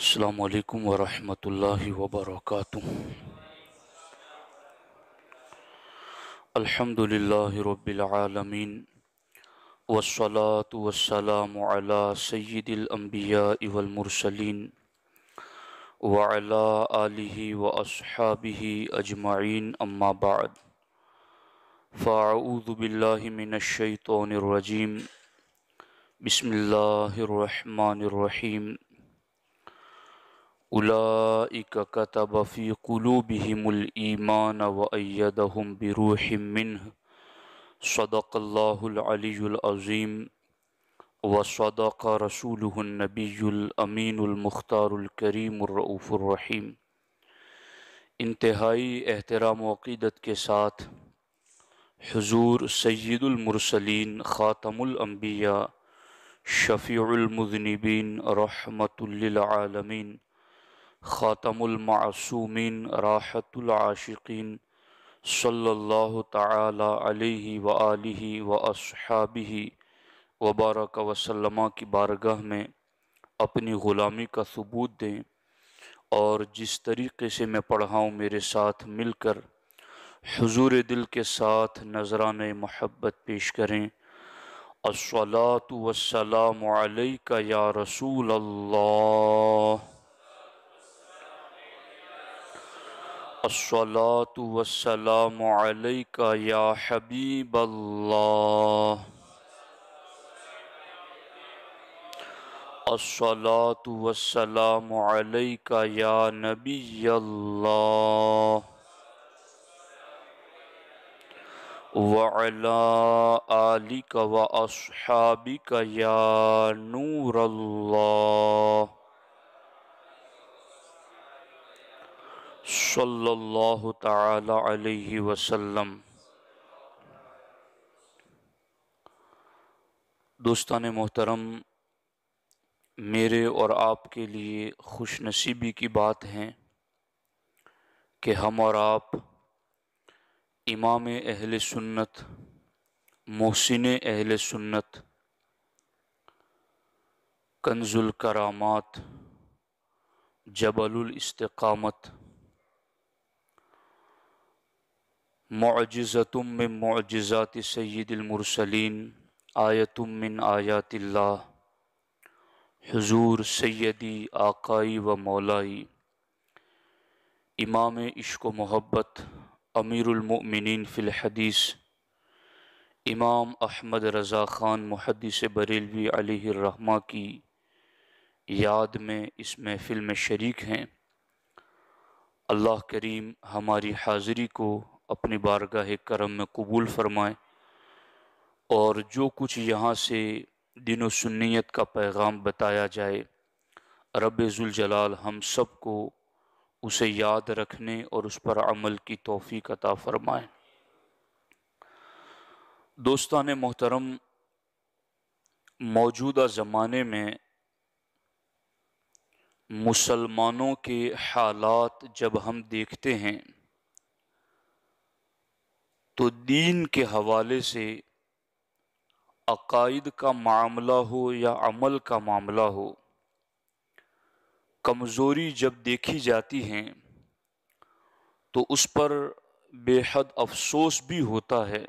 अल्लाम वरहमतुल्लाहि वबरकातुह अल्हम्दुलिल्लाहि रब्बिल आलमीन वस्सलातु वस्सलामु अला सय्यिदिल अंबिया वल मुरसलीन व अला आलिहि व अस्हाबिहि अजमाइन अम्मा बाद फ़ाऊदु बिल्लाहि मिनश शैतानिर रजीम बिस्मिल्लाहिर रहमानिर रहीम उलाइक कतब फ़ी कुलूबिहिमुल ईमान व अय्यदहुम बिरूहिम मिन्ह सदक़ल्लाहुल अलीयुल अज़ीम व सदक़ रसूलुहुन नबीयुल अमीनुल मुख्तारुल करीमुर रऊफुर रहीम इंतहाई एहतराम वक़ीदत के साथ हजूर सैदुलमरसलिन ख़ातमुलम्बिया शफ़ीमज़नबीन रहमतुल्लिलआलमीन ख़ातमुलमासूमिन राहतुलआशिकीन सल्लल्लाहु ताला अलैहि व आलिहि व वबारक वसलमा की बारगाह में अपनी ग़ुलामी का सबूत दें और जिस तरीके से मैं पढ़ाऊँ मेरे साथ मिलकर हजूर दिल के साथ नजरान महब्बत पेश करें असलात वसलाम का या रसूल अल्लाह अस्सलातु वस्सलामु अलैका या हबीब अस्सलातु वस्सलामु अलैका या नबी अल्लाह वअला आलिका व अस्हाबिका या नूर अल्लाह सल्लल्लाहु ताला अलैहि वसल्लम दोस्तान मोहतरम मेरे और आपके लिए खुश नसीबी की बात है कि हम और आप इमाम अहल सुन्नत मोहसिन अहल सुन्नत कंजुल करामात जबलुल इस्तकामत मज़तम मज़ात सैदमरसलिन आयतम मिन आयातिल्ला हजूर सैदी आकाई व मौलाई इमाम इश्क मोहब्बत अमीरमिन फ़िलहदीस इमाम अहमद रज़ा ख़ान मुहदस बरेलवी अलहमा की याद में इस महफ़िल में शरीक हैं अल्लाह करीम हमारी हाज़री को अपनी बारगाह करम में कबूल फ़रमाए और जो कुछ यहाँ से दिन सुन्नीत का पैगाम बताया जाए रब हम सब को उसे याद रखने और उस पर अमल की तोहफ़ी कता फ़रमाए दोस्तान मोहतरम मौजूदा ज़माने में मुसलमानों के हालात जब हम देखते हैं तो दीन के हवाले से अकायद का मामला हो या अमल का मामला हो कमज़ोरी जब देखी जाती हैं तो उस पर बेहद अफसोस भी होता है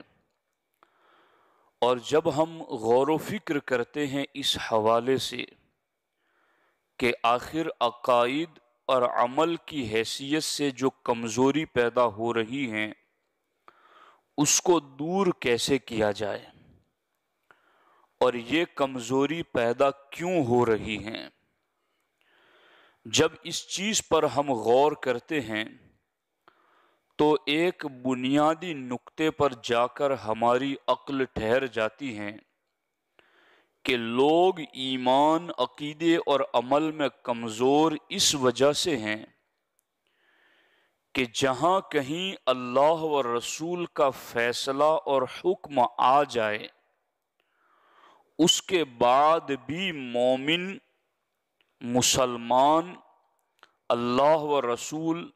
और जब हम गौर फिक्र करते हैं इस हवाले से कि आखिर अकायद और अमल की हैसियत से जो कमज़ोरी पैदा हो रही हैं उसको दूर कैसे किया जाए और ये कमज़ोरी पैदा क्यों हो रही है जब इस चीज़ पर हम गौर करते हैं तो एक बुनियादी नुक्ते पर जाकर हमारी अक्ल ठहर जाती है कि लोग ईमान अकीदे और अमल में कमज़ोर इस वजह से हैं कि जहाँ कहीं अल्लाह व रसूल का फैसला और हुक्म आ जाए उसके बाद भी मोमिन मुसलमान अल्लाह व रसूल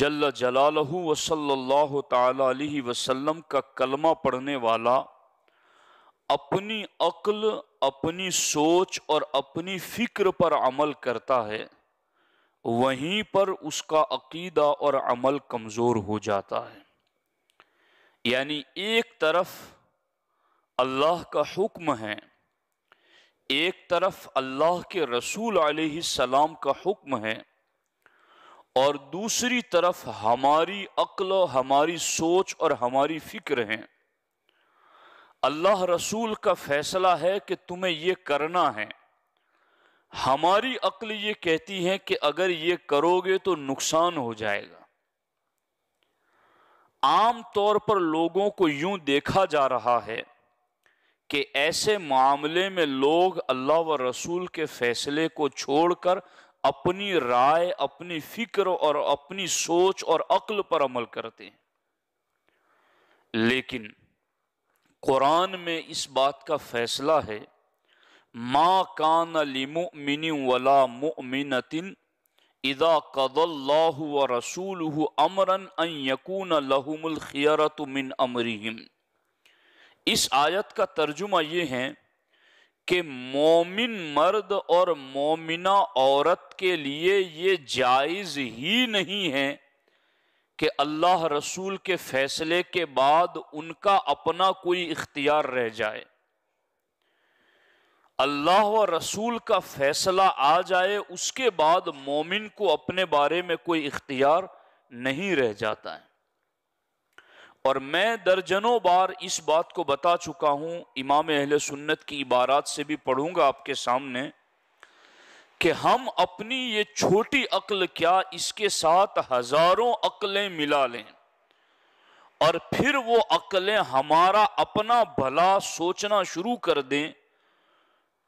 जल जलालहू व सल्लल्लाहु अलैहि वसल्लम का कलमा पढ़ने वाला अपनी अक्ल अपनी सोच और अपनी फ़िक्र पर अमल करता है वहीं पर उसका अकीदा और अमल कमज़ोर हो जाता है यानी एक तरफ अल्लाह का हुक्म है एक तरफ अल्लाह के रसूल सलाम का हुक्म है और दूसरी तरफ हमारी अक्ल हमारी सोच और हमारी फिक्र हैं अल्लाह रसूल का फैसला है कि तुम्हें ये करना है हमारी अक्ल ये कहती है कि अगर ये करोगे तो नुकसान हो जाएगा आम तौर पर लोगों को यूं देखा जा रहा है कि ऐसे मामले में लोग अल्लाह व रसूल के फैसले को छोड़कर अपनी राय अपनी फिक्र और अपनी सोच और अक्ल पर अमल करते हैं लेकिन कुरान में इस बात का फैसला है मा कान लिमुमिन वला मुमिनतिन इदा कदल्लाहु व रसूलुहु अमरन अन यकून लहुमुल खियरत मिन अमरिहिम इस आयत का तर्जुमा ये है कि मोमिन मर्द और मोमिना औरत के लिए ये जायज़ ही नहीं है कि अल्लाह रसूल के फ़ैसले के बाद उनका अपना कोई इख्तियार रह जाए अल्लाह व रसूल का फैसला आ जाए उसके बाद मोमिन को अपने बारे में कोई इख्तियार नहीं रह जाता है और मैं दर्जनों बार इस बात को बता चुका हूं इमाम अहल सुन्नत की इबारात से भी पढ़ूंगा आपके सामने कि हम अपनी ये छोटी अक्ल क्या इसके साथ हज़ारों अक्लें मिला लें और फिर वो अक्लें हमारा अपना भला सोचना शुरू कर दें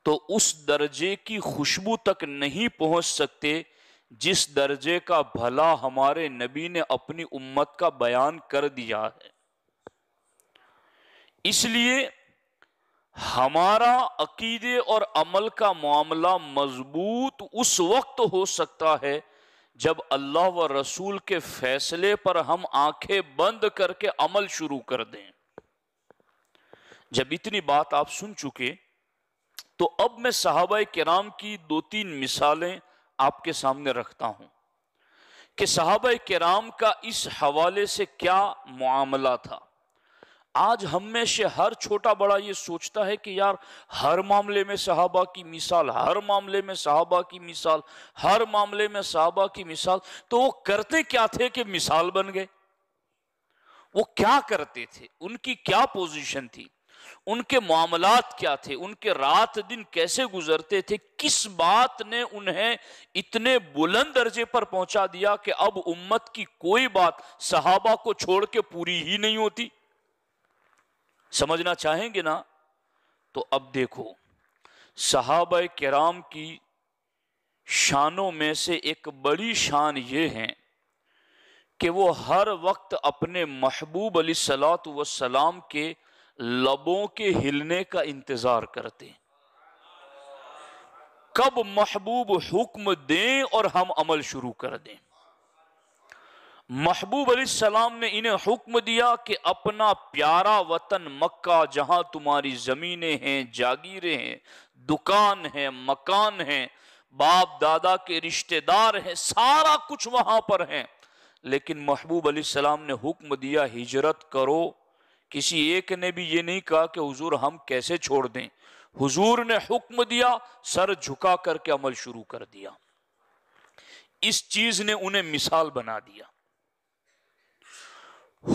तो उस दर्जे की खुशबू तक नहीं पहुंच सकते जिस दर्जे का भला हमारे नबी ने अपनी उम्मत का बयान कर दिया है इसलिए हमारा अकीदे और अमल का मामला मजबूत उस वक्त हो सकता है जब अल्लाह व रसूल के फैसले पर हम आंखें बंद करके अमल शुरू कर दें जब इतनी बात आप सुन चुके तो अब मैं साहबा कराम की दो तीन मिसालें आपके सामने रखता हूं कि साहबा कराम का इस हवाले से क्या मामला था आज हम में से हर छोटा बड़ा ये सोचता है कि यार हर मामले में सहाबा की मिसाल हर मामले में सहाबा की मिसाल हर मामले में सहाबा की मिसाल तो वो करते क्या थे कि मिसाल बन गए वो क्या करते थे उनकी क्या पोजीशन थी उनके मामला क्या थे उनके रात दिन कैसे गुजरते थे किस बात ने उन्हें इतने बुलंद दर्जे पर पहुंचा दिया कि अब उम्मत की कोई बात सहाबा को छोड़ के पूरी ही नहीं होती समझना चाहेंगे ना तो अब देखो साहब कराम की शानों में से एक बड़ी शान ये है कि वो हर वक्त अपने महबूब अली सलात वसलाम के लबों के हिलने का इंतजार करते हैं कब महबूब हुक्म दें और हम अमल शुरू कर दें महबूब सलाम ने इन्हें हुक्म दिया कि अपना प्यारा वतन मक्का जहां तुम्हारी ज़मीनें हैं जागीरें हैं दुकान है मकान है बाप दादा के रिश्तेदार हैं सारा कुछ वहां पर है लेकिन महबूब सलाम ने हुक्म दिया हिजरत करो किसी एक ने भी ये नहीं कहा कि हुजूर हम कैसे छोड़ दें हुजूर ने हुक्म दिया सर झुका करके अमल शुरू कर दिया इस चीज ने उन्हें मिसाल बना दिया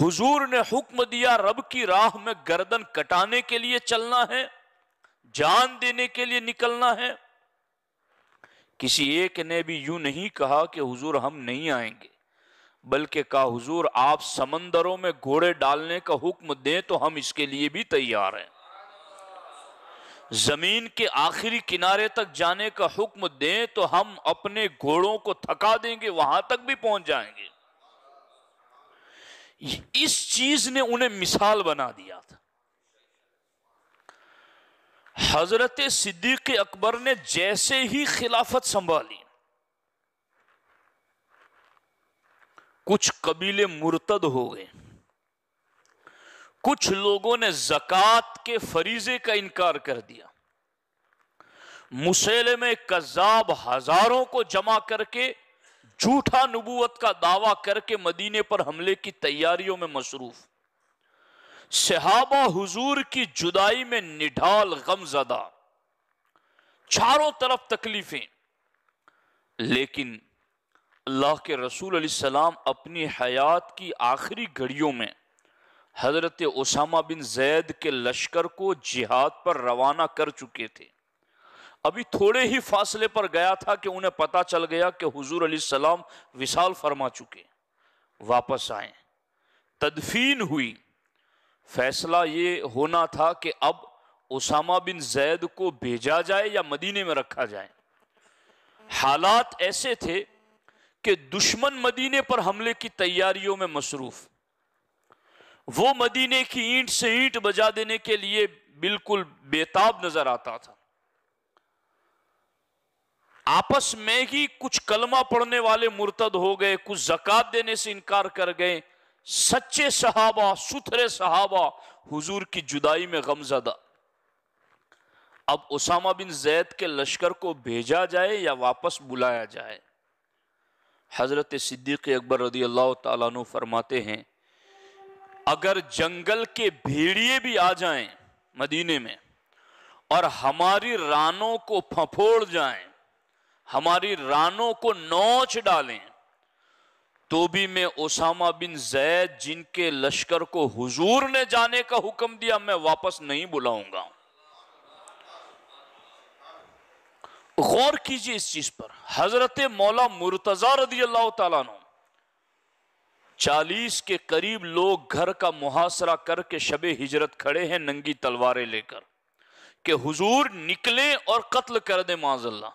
हुजूर ने हुक्म दिया रब की राह में गर्दन कटाने के लिए चलना है जान देने के लिए निकलना है किसी एक ने भी यूं नहीं कहा कि हुजूर हम नहीं आएंगे बल्कि का हुजूर आप समंदरों में घोड़े डालने का हुक्म दें तो हम इसके लिए भी तैयार हैं जमीन के आखिरी किनारे तक जाने का हुक्म दें तो हम अपने घोड़ों को थका देंगे वहां तक भी पहुंच जाएंगे इस चीज ने उन्हें मिसाल बना दिया था हजरत सिद्दीक अकबर ने जैसे ही खिलाफत संभाली कुछ कबीले मुर्तद हो गए कुछ लोगों ने जक़ात के फरीजे का इनकार कर दिया मुसेले में कज़ाब हजारों को जमा करके झूठा नबूवत का दावा करके मदीने पर हमले की तैयारियों में मसरूफ सहाबा हुजूर की जुदाई में निढाल गमजदा चारों तरफ तकलीफें लेकिन अल्लाह के रसूल सलाम अपनी हयात की आखिरी घड़ियों में हज़रत उसामा बिन जैद के लश्कर को जिहाद पर रवाना कर चुके थे अभी थोड़े ही फासले पर गया था कि उन्हें पता चल गया कि हुजूर सलाम विशाल फरमा चुके वापस आए तदफीन हुई फैसला ये होना था कि अब उसामा बिन जैद को भेजा जाए या मदीने में रखा जाए हालात ऐसे थे कि दुश्मन मदीने पर हमले की तैयारियों में मसरूफ वो मदीने की ईंट से ईंट बजा देने के लिए बिल्कुल बेताब नजर आता था आपस में ही कुछ कलमा पढ़ने वाले मुर्तद हो गए कुछ जक़ात देने से इनकार कर गए सच्चे सहाबा सुथरे सहाबा हुजूर की जुदाई में गमजदा अब उसामा बिन जैद के लश्कर को भेजा जाए या वापस बुलाया जाए हज़रत सिद्दीक़ अकबर रदी अल्लाह तु फरमाते हैं अगर जंगल के भेड़िए भी आ जाएं मदीने में और हमारी रानों को फफोड़ जाएं हमारी रानों को नोच डालें तो भी मैं ओसामा बिन जैद जिनके लश्कर को हुजूर ने जाने का हुक्म दिया मैं वापस नहीं बुलाऊंगा गौर कीजिए इस चीज पर हजरत मौला मुर्तजा रदी अल्लाह तला चालीस के करीब लोग घर का मुहासरा करके शब हिजरत खड़े हैं नंगी तलवारें लेकर के हुजूर निकले और कत्ल कर दे माजल्ला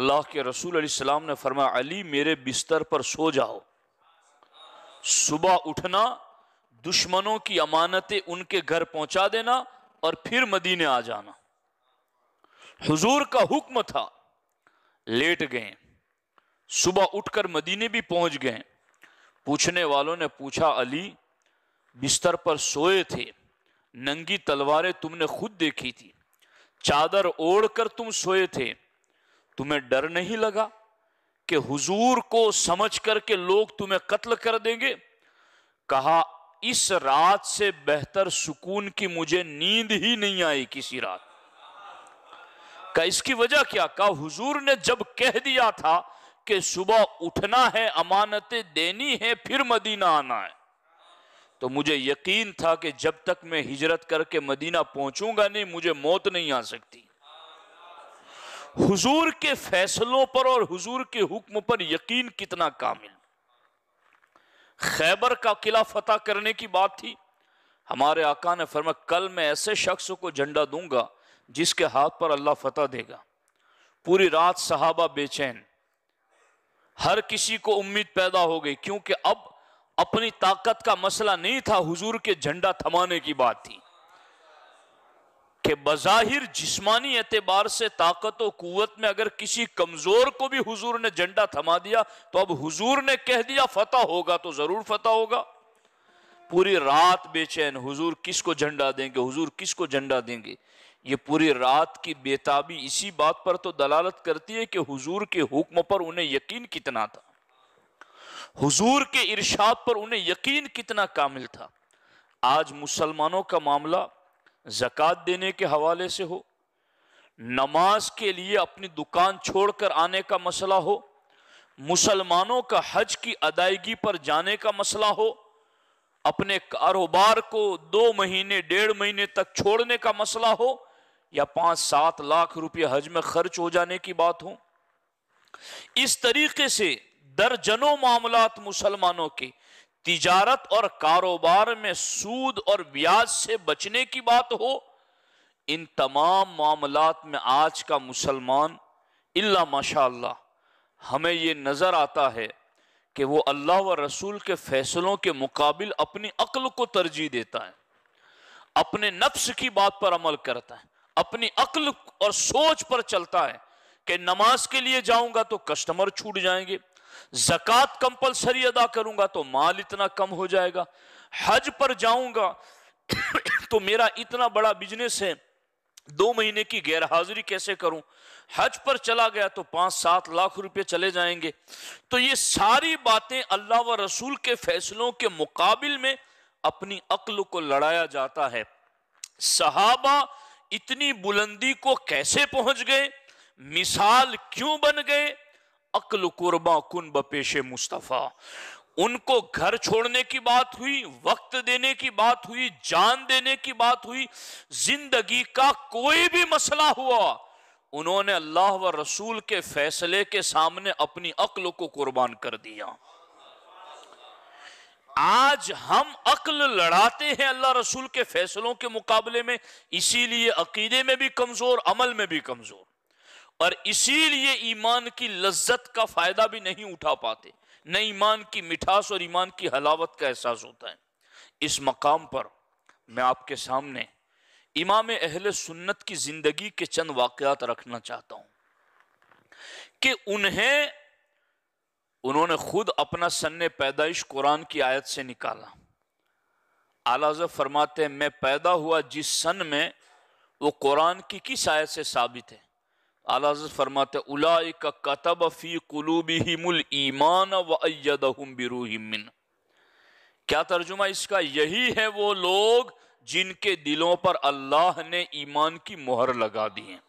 अल्लाह के रसूल सलाम ने फरमा अली मेरे बिस्तर पर सो जाओ सुबह उठना दुश्मनों की अमानतें उनके घर पहुंचा देना और फिर मदीने आ जाना हुजूर का हुक्म था लेट गए सुबह उठकर मदीने भी पहुंच गए पूछने वालों ने पूछा अली बिस्तर पर सोए थे नंगी तलवारें तुमने खुद देखी थी चादर ओढ़कर तुम सोए थे तुम्हें डर नहीं लगा कि हुजूर को समझ करके लोग तुम्हें कत्ल कर देंगे कहा इस रात से बेहतर सुकून की मुझे नींद ही नहीं आई किसी रात का इसकी वजह क्या का हुजूर ने जब कह दिया था कि सुबह उठना है अमानतें देनी है फिर मदीना आना है तो मुझे यकीन था कि जब तक मैं हिजरत करके मदीना पहुंचूंगा नहीं मुझे मौत नहीं आ सकती हुजूर के फैसलों पर और हुजूर के हुक्म पर यकीन कितना कामिल खैबर का किला फतह करने की बात थी हमारे आका ने फरमा कल मैं ऐसे शख्स को झंडा दूंगा जिसके हाथ पर अल्लाह फतह देगा पूरी रात सहाबा बेचैन हर किसी को उम्मीद पैदा हो गई क्योंकि अब अपनी ताकत का मसला नहीं था हुजूर के झंडा थमाने की बात थी कि बज़ाहिर जिस्मानी एतबार से ताकत और कुत में अगर किसी कमज़ोर को भी हुजूर ने झंडा थमा दिया तो अब हुजूर ने कह दिया फतह होगा तो ज़रूर फतह होगा पूरी रात बेचैन हुजूर किसको झंडा देंगे हुजूर किसको झंडा देंगे ये पूरी रात की बेताबी इसी बात पर तो दलालत करती है कि हुजूर के हुक्म पर उन्हें यकीन कितना था हुजूर के इरशाद पर उन्हें यकीन कितना कामिल था आज मुसलमानों का मामला जक़ात देने के हवाले से हो नमाज के लिए अपनी दुकान छोड़कर आने का मसला हो मुसलमानों का हज की अदायगी पर जाने का मसला हो अपने कारोबार को दो महीने डेढ़ महीने तक छोड़ने का मसला हो या पांच सात लाख रुपये हज में खर्च हो जाने की बात हो इस तरीके से दर्जनों मामला मुसलमानों के तिजारत और कारोबार में सूद और ब्याज से बचने की बात हो इन तमाम मामला में आज का मुसलमान इल्ला माशा हमें ये नज़र आता है कि वो अल्लाह व रसूल के फैसलों के मुकाबिल अपनी अक्ल को तरजीह देता है अपने नफ्स की बात पर अमल करता है अपनी अक्ल और सोच पर चलता है कि नमाज के लिए जाऊंगा तो कस्टमर छूट जाएंगे जक़ात कंपलसरी अदा करूंगा तो माल इतना कम हो जाएगा हज पर जाऊंगा तो मेरा इतना बड़ा बिजनेस है दो महीने की गैर हाजिरी कैसे करूं हज पर चला गया तो पांच सात लाख रुपए चले जाएंगे तो ये सारी बातें अल्लाह व रसूल के फैसलों के मुकाबिल में अपनी अक्ल को लड़ाया जाता है सहाबा इतनी बुलंदी को कैसे पहुंच गए मिसाल क्यों बन गए अकल कुर्बा कुन पेशे मुस्तफ़ा उनको घर छोड़ने की बात हुई वक्त देने की बात हुई जान देने की बात हुई जिंदगी का कोई भी मसला हुआ उन्होंने अल्लाह व रसूल के फैसले के सामने अपनी अक्ल को कुर्बान कर दिया आज हम अक्ल लड़ाते हैं अल्लाह रसूल के फैसलों के मुकाबले में इसीलिए अकीदे में भी कमजोर अमल में भी कमजोर और इसीलिए ईमान की लज्जत का फायदा भी नहीं उठा पाते न ईमान की मिठास और ईमान की हलावत का एहसास होता है इस मकाम पर मैं आपके सामने इमाम अहल सुन्नत की जिंदगी के चंद वाकयात रखना चाहता हूं कि उन्हें उन्होंने खुद अपना सन पैदाइश कुरान की आयत से निकाला आलाज फरमाते हैं मैं पैदा हुआ जिस सन में वो कुरान की किस आयत से साबित है आलाज फरमाते उलाई का कतब फ़ी कुलूबी हिमुल ईमान वम बिरूहिमिन क्या तर्जुमा इसका यही है वो लोग जिनके दिलों पर अल्लाह ने ईमान की मोहर लगा दी है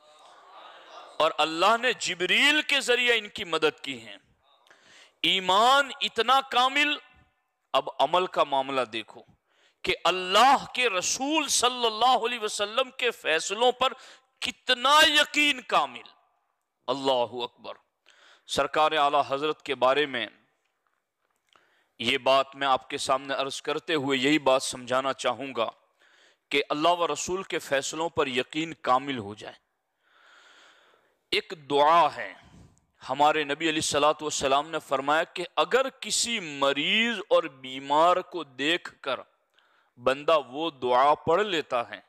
और अल्लाह ने जबरील के ज़रिए इनकी मदद की है ईमान इतना कामिल अब अमल का मामला देखो कि अल्लाह के रसूल सल्लल्लाहु अलैहि वसल्लम के फैसलों पर कितना यकीन कामिल अल्लाह अकबर सरकार आला हजरत के बारे में ये बात मैं आपके सामने अर्ज करते हुए यही बात समझाना चाहूंगा कि अल्लाह व रसूल के फैसलों पर यकीन कामिल हो जाए एक दुआ है हमारे नबी अली सलाम ने फरमाया कि अगर किसी मरीज और बीमार को देखकर बंदा वो दुआ पढ़ लेता है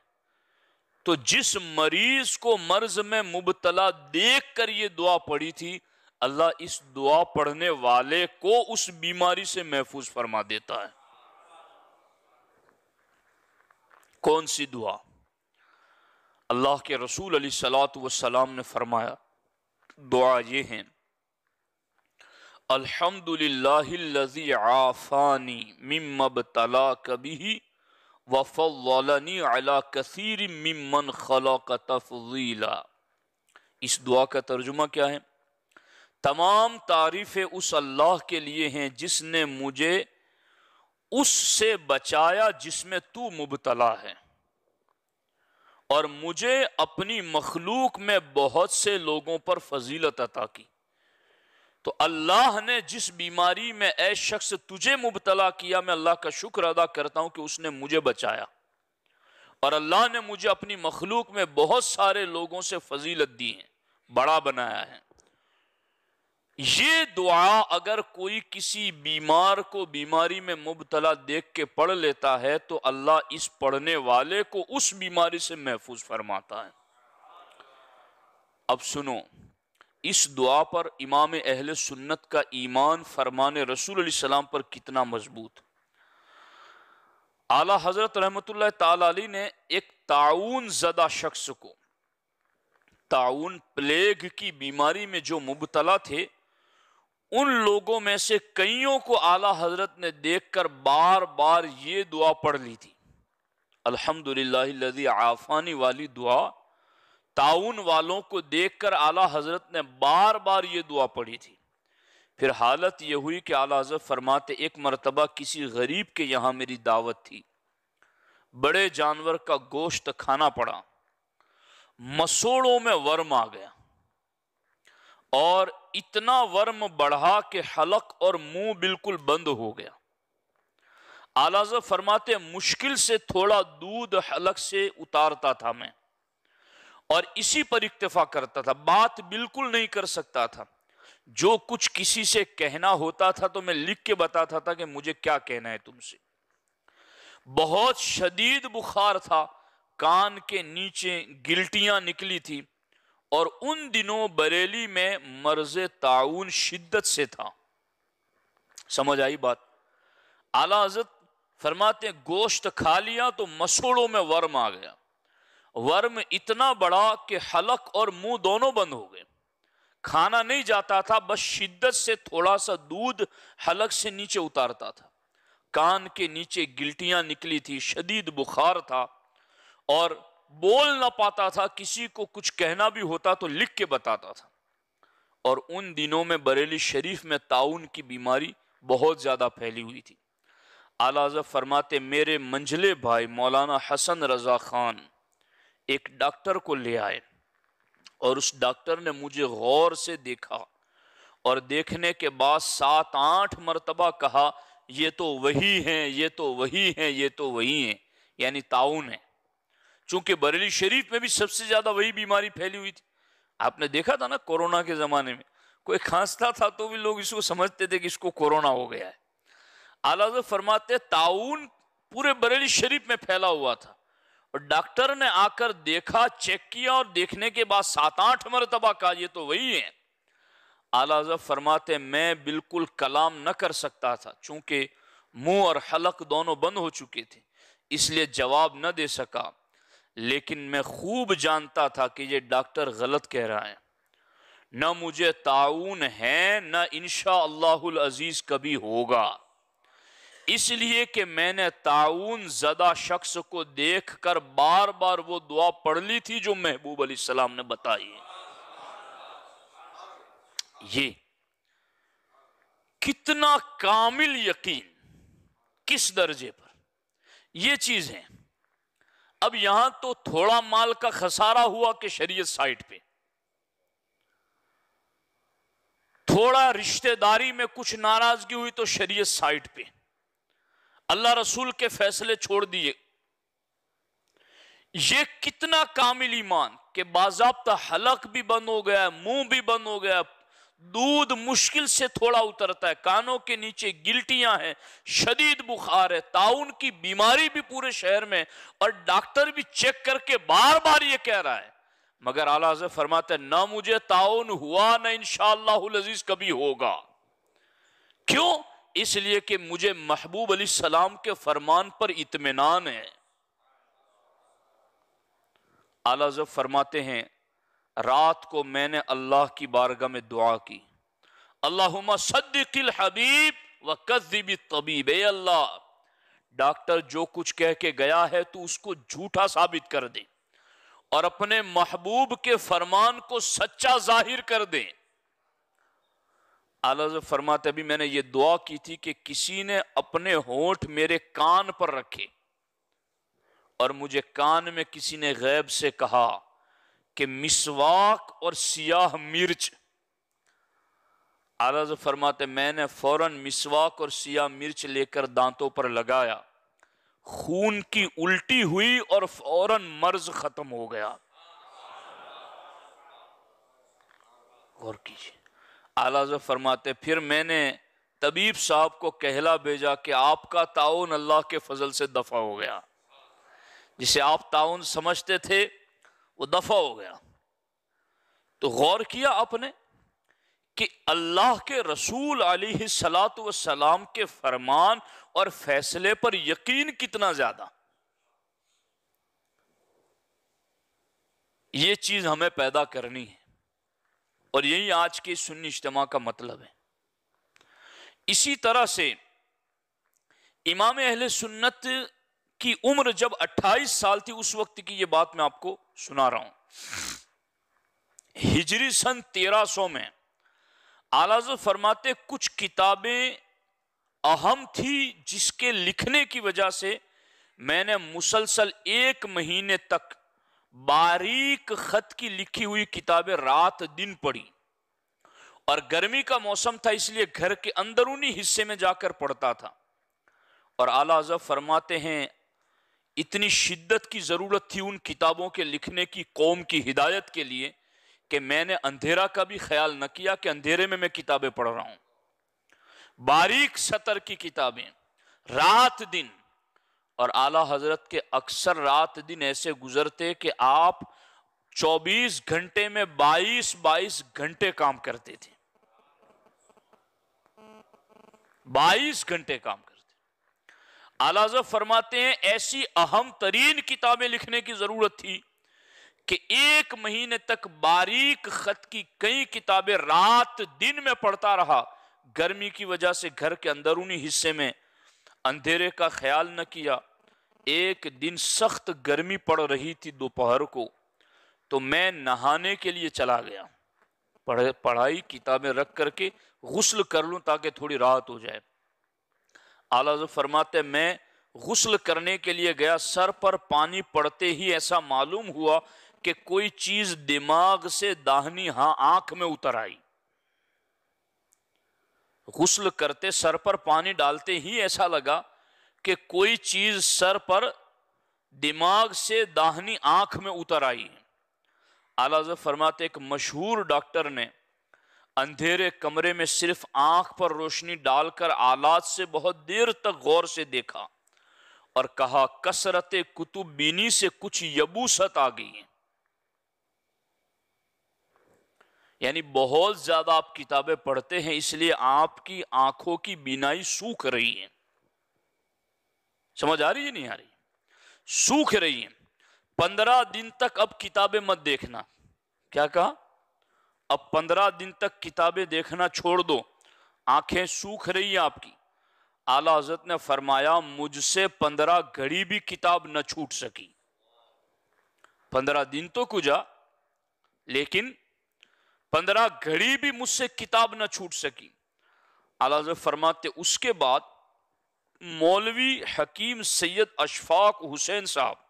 तो जिस मरीज को मर्ज में मुबतला देख कर ये दुआ पढ़ी थी अल्लाह इस दुआ पढ़ने वाले को उस बीमारी से महफूज फरमा देता है कौन सी दुआ अल्लाह के रसूल अली सलात वसलाम ने फरमाया दुआ ये हैं अल्हम्दुलिल्लाहिल्लज़ी आफ़ानी मिम्मब तला कभी अला कसीर खला इस दुआ का तर्जुमा क्या है तमाम तारीफ़ें उस अल्लाह के लिए हैं जिसने मुझे उससे बचाया जिसमें तू मुबतला है और मुझे अपनी मखलूक में बहुत से लोगों पर फजीलत अता की तो अल्लाह ने जिस बीमारी में ऐ शख्स तुझे मुबतला किया मैं अल्लाह का शुक्र अदा करता हूं कि उसने मुझे बचाया और अल्लाह ने मुझे अपनी मखलूक में बहुत सारे लोगों से फजीलत दी है बड़ा बनाया है ये दुआ अगर कोई किसी बीमार को बीमारी में मुबतला देख के पढ़ लेता है तो अल्लाह इस पढ़ने वाले को उस बीमारी से महफूज फरमाता है अब सुनो इस दुआ पर इमाम अहल सुन्नत का ईमान फरमान रसूल सलाम पर कितना मजबूत आला हजरत रहमत ताली ने एक ताउन जदा शख्स को ताउन प्लेग की बीमारी में जो मुबतला थे उन लोगों में से कईयों को आला हजरत ने देखकर बार बार ये दुआ पढ़ ली थी अल्हम्दुलिल्लाह आफानी वाली दुआ ताउन वालों को देखकर आला हजरत ने बार बार ये दुआ पढ़ी थी फिर हालत यह हुई कि आला हजरत फरमाते एक मरतबा किसी गरीब के यहां मेरी दावत थी बड़े जानवर का गोश्त खाना पड़ा मसोड़ों में वर्म आ गया और इतना वर्म बढ़ा के हलक और मुंह बिल्कुल बंद हो गया आलाज फरमाते मुश्किल से थोड़ा दूध हलक से उतारता था मैं और इसी पर इक्तफा करता था बात बिल्कुल नहीं कर सकता था जो कुछ किसी से कहना होता था तो मैं लिख के बताता था कि मुझे क्या कहना है तुमसे बहुत शदीद बुखार था कान के नीचे गिल्टियां निकली थी और उन दिनों बरेली में मर्ज ताउन शिद्दत से था समझ आई बात आला हजरत फरमाते गोश्त खा लिया तो मसूड़ों में वर्म आ गया वर्म इतना बड़ा कि हलक और मुंह दोनों बंद हो गए खाना नहीं जाता था बस शिद्दत से थोड़ा सा दूध हलक से नीचे उतारता था कान के नीचे गिल्टियां निकली थी शदीद बुखार था और बोल ना पाता था किसी को कुछ कहना भी होता तो लिख के बताता था और उन दिनों में बरेली शरीफ में ताउन की बीमारी बहुत ज़्यादा फैली हुई थी आलाजा फरमाते मेरे मंझले भाई मौलाना हसन रज़ा ख़ान एक डॉक्टर को ले आए और उस डॉक्टर ने मुझे गौर से देखा और देखने के बाद सात आठ मरतबा कहा ये तो वही हैं ये तो वही हैं ये तो वही हैं यानी ताउन है चूंकि बरेली शरीफ में भी सबसे ज्यादा वही बीमारी फैली हुई थी आपने देखा था ना कोरोना के जमाने में कोई खांसता था तो भी लोग इसको समझते थे कि इसको कोरोना हो गया है आलाज फरमाते ताउन पूरे बरेली शरीफ में फैला हुआ था और डॉक्टर ने आकर देखा चेक किया और देखने के बाद सात आठ मरतबा कहा ये तो वही है आलाज फरमाते मैं बिल्कुल कलाम न कर सकता था चूंकि मुंह और हलक दोनों बंद हो चुके थे इसलिए जवाब न दे सका लेकिन मैं खूब जानता था कि ये डॉक्टर गलत कह रहा है न मुझे ताउन है न इनशा अजीज़ कभी होगा इसलिए कि मैंने ताउन ज़दा शख्स को देख कर बार बार वो दुआ पढ़ ली थी जो महबूब सलाम ने बताई ये कितना कामिल यकीन किस दर्जे पर यह चीज़ है अब यहां तो थोड़ा माल का खसारा हुआ कि शरीयत साइड पे थोड़ा रिश्तेदारी में कुछ नाराजगी हुई तो शरीयत साइड पे अल्लाह रसूल के फैसले छोड़ दिए ये कितना कामिल ईमान के बाजाबता हलक भी बंद हो गया मुंह भी बंद हो गया दूध मुश्किल से थोड़ा उतरता है कानों के नीचे गिल्टियां हैं शदीद बुखार है ताउन की बीमारी भी पूरे शहर में और डॉक्टर भी चेक करके बार बार ये कह रहा है मगर आला हजर फरमाते ना मुझे ताउन हुआ ना इनशालाजीज कभी होगा क्यों इसलिए कि मुझे महबूब अली सलाम के फरमान पर इतमान है आला जब फरमाते हैं रात को मैंने अल्लाह की बारगाह में दुआ की अल्लाह सद्दिकिल हबीब व कज़िब तबीब अल्लाह डॉक्टर जो कुछ कह के गया है तो उसको झूठा साबित कर दे और अपने महबूब के फरमान को सच्चा जाहिर कर दे आला फरमाते भी मैंने ये दुआ की थी कि किसी ने अपने होठ मेरे कान पर रखे और मुझे कान में किसी ने गैब से कहा कि मिसवाक और सियाह मिर्च आलाज फरमाते मैंने फौरन मिसवाक और सियाह मिर्च लेकर दांतों पर लगाया खून की उल्टी हुई और फौरन मर्ज खत्म हो गया और कीजिए आलाज फरमाते फिर मैंने तबीब साहब को कहला भेजा कि आपका ताउन अल्लाह के फजल से दफा हो गया जिसे आप ताउन समझते थे वो दफा हो गया तो गौर किया आपने कि अल्लाह के रसूल अली सलात वसलाम के फरमान और फैसले पर यकीन कितना ज्यादा ये चीज हमें पैदा करनी है और यही आज के सुन्नी इज्तम का मतलब है इसी तरह से इमाम अहले सुन्नत की उम्र जब 28 साल थी उस वक्त की ये बात मैं आपको सुना रहा हूं हिजरी सन 1300 में आलाज फरमाते कुछ किताबें अहम थी जिसके लिखने की वजह से मैंने मुसलसल एक महीने तक बारीक खत की लिखी हुई किताबें रात दिन पढ़ी और गर्मी का मौसम था इसलिए घर के अंदरूनी हिस्से में जाकर पढ़ता था और आला फरमाते हैं इतनी शिद्दत की ज़रूरत थी उन किताबों के लिखने की कौम की हिदायत के लिए कि मैंने अंधेरा का भी ख्याल न किया कि अंधेरे में मैं किताबें पढ़ रहा हूँ बारीक सतर की किताबें रात दिन और आला हजरत के अक्सर रात दिन ऐसे गुजरते कि आप 24 घंटे में 22 22 घंटे काम करते थे 22 घंटे काम आलाजा फरमाते हैं ऐसी अहम तरीन किताबें लिखने की जरूरत थी कि एक महीने तक बारीक खत की कई किताबें रात दिन में पढ़ता रहा गर्मी की वजह से घर के अंदरूनी हिस्से में अंधेरे का ख्याल न किया एक दिन सख्त गर्मी पड़ रही थी दोपहर को तो मैं नहाने के लिए चला गया पढ़ पढ़ाई किताबें रख करके गसल कर लूं ताकि थोड़ी राहत हो जाए आला फरमाते मैं गसल करने के लिए गया सर पर पानी पड़ते ही ऐसा मालूम हुआ कि कोई चीज दिमाग से दाहनी हाँ आंख में उतर आई गसल करते सर पर पानी डालते ही ऐसा लगा कि कोई चीज सर पर दिमाग से दाहनी आंख में उतर आई आलाज फरमाते एक मशहूर डॉक्टर ने अंधेरे कमरे में सिर्फ आंख पर रोशनी डालकर आलात से बहुत देर तक गौर से देखा और कहा कसरत कुतुबीनी से कुछ यबूसत आ गई है यानी बहुत ज्यादा आप किताबें पढ़ते हैं इसलिए आपकी आंखों की बिनाई सूख रही है समझ आ रही है नहीं आ रही सूख रही है पंद्रह दिन तक अब किताबें मत देखना क्या कहा अब पंद्रह दिन तक किताबें देखना छोड़ दो आंखें सूख रही हैं आपकी आला हजरत ने फरमाया मुझसे पंद्रह घड़ी भी किताब न छूट सकी पंद्रह दिन तो कुजा लेकिन पंद्रह घड़ी भी मुझसे किताब न छूट सकी आला हजरत फरमाते उसके बाद मौलवी हकीम सैयद अशफाक हुसैन साहब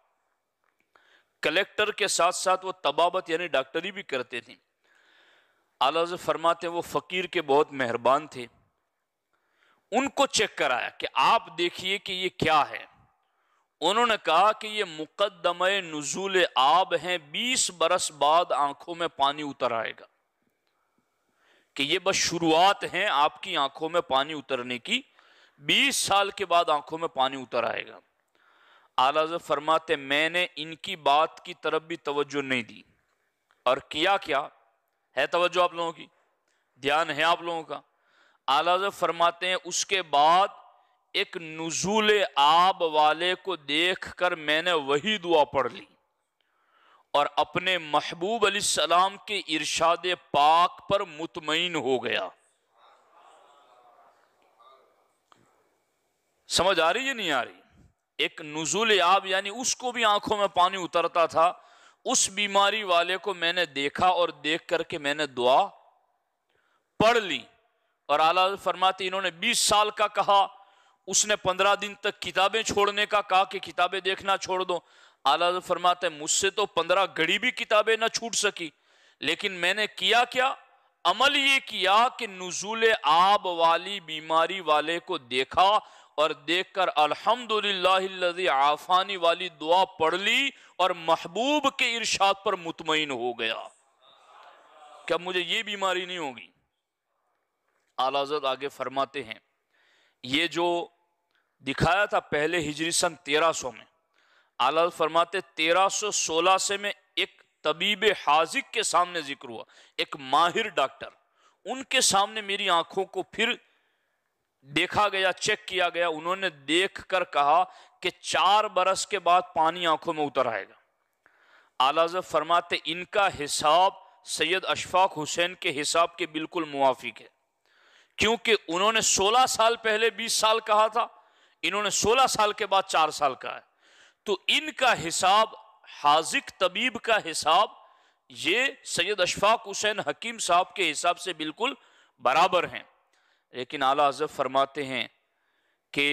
कलेक्टर के साथ साथ वो तबाबत यानी डॉक्टरी भी करते थे आलाज फरमाते वो फ़कीर के बहुत मेहरबान थे उनको चेक कराया कि आप देखिए कि ये क्या है उन्होंने कहा कि ये मुकदम नजूल आब हैं बीस बरस बाद आंखों में पानी उतर आएगा कि ये बस शुरुआत है आपकी आंखों में पानी उतरने की बीस साल के बाद आंखों में पानी उतर आएगा आलाज फरमाते मैंने इनकी बात की तरफ भी तवज्जो नहीं दी और किया क्या है तवज्जो आप लोगों की ध्यान है आप लोगों का आलाज फरमाते हैं उसके बाद एक नजूल आब वाले को देख कर मैंने वही दुआ पढ़ ली और अपने महबूब अली सलाम के इरशाद पाक पर मुतमिन हो गया समझ आ रही है नहीं आ रही एक नजूल आब यानी उसको भी आंखों में पानी उतरता था उस बीमारी वाले को मैंने देखा और देख करके मैंने दुआ पढ़ ली और आला फरमाते इन्होंने 20 साल का कहा उसने 15 दिन तक किताबें छोड़ने का कहा कि किताबें देखना छोड़ दो आला फरमाते मुझसे तो 15 घड़ी भी किताबें ना छूट सकी लेकिन मैंने किया क्या अमल ये किया कि नजूल आब वाली बीमारी वाले को देखा और देखकर अल्हम्दुलिल्लाह आफानी वाली दुआ पढ़ ली और महबूब के इर्शाद पर मुतमिन हो गया क्या मुझे ये बीमारी नहीं होगी आलाजत आगे फरमाते हैं ये जो दिखाया था पहले हिजरी सन 1300 में आलाज फरमाते 1316 से में एक तबीब हाजिक के सामने जिक्र हुआ एक माहिर डॉक्टर उनके सामने मेरी आंखों को फिर देखा गया चेक किया गया उन्होंने देख कर कहा कि चार बरस के बाद पानी आंखों में उतर आएगा आलाज फरमाते इनका हिसाब सैयद अशफाक हुसैन के हिसाब के बिल्कुल मुआफिक है क्योंकि उन्होंने 16 साल पहले 20 साल कहा था इन्होंने 16 साल के बाद चार साल कहा है तो इनका हिसाब हाजिक तबीब का हिसाब ये सैयद अशफाक हुसैन हकीम साहब के हिसाब से बिल्कुल बराबर हैं लेकिन आला हजरत फरमाते हैं कि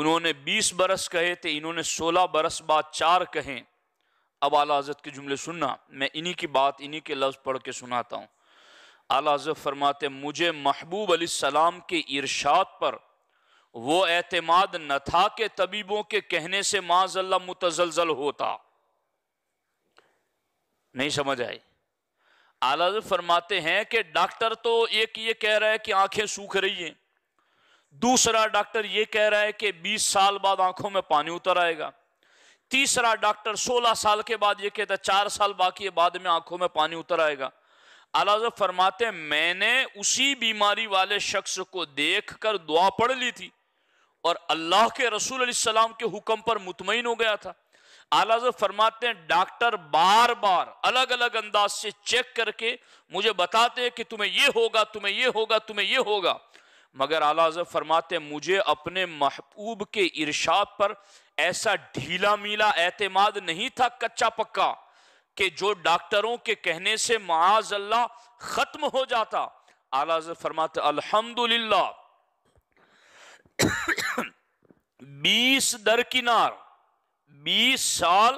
उन्होंने 20 बरस कहे थे इन्होंने 16 बरस बाद चार कहें अब आला हजरत के जुमले सुनना मैं इन्हीं की बात इन्हीं के लफ्ज़ पढ़ के सुनाता हूँ आला हजरत फरमाते मुझे महबूब अली सलाम के इरशाद पर वो एतमाद न था कि तबीबों के कहने से माजल्ला मुतजलजल होता नहीं समझ आई आलाज फरमाते हैं कि डॉक्टर तो एक ये कह रहा है कि आंखें सूख रही हैं दूसरा डॉक्टर ये कह रहा है कि 20 साल बाद आंखों में पानी उतर आएगा तीसरा डॉक्टर 16 साल के बाद ये कहता है चार साल बाकी है बाद में आंखों में पानी उतर आएगा अलाज फरमाते हैं मैंने उसी बीमारी वाले शख्स को देख कर दुआ पढ़ ली थी और अल्लाह के रसूल सलाम के हुक्म पर मुतमिन हो गया था आलाजर फरमाते हैं डॉक्टर बार बार अलग अलग अंदाज से चेक करके मुझे बताते हैं कि तुम्हें यह होगा तुम्हें यह होगा तुम्हें यह होगा मगर आलाजर फरमाते हैं मुझे अपने महबूब के इरशाद पर ऐसा ढीला मीला एतमाद नहीं था कच्चा पक्का कि जो डॉक्टरों के कहने से माज अल्लाह खत्म हो जाता आलाजर फरमाते अल्हम्दुलिल्लाह बीस किनार बीस साल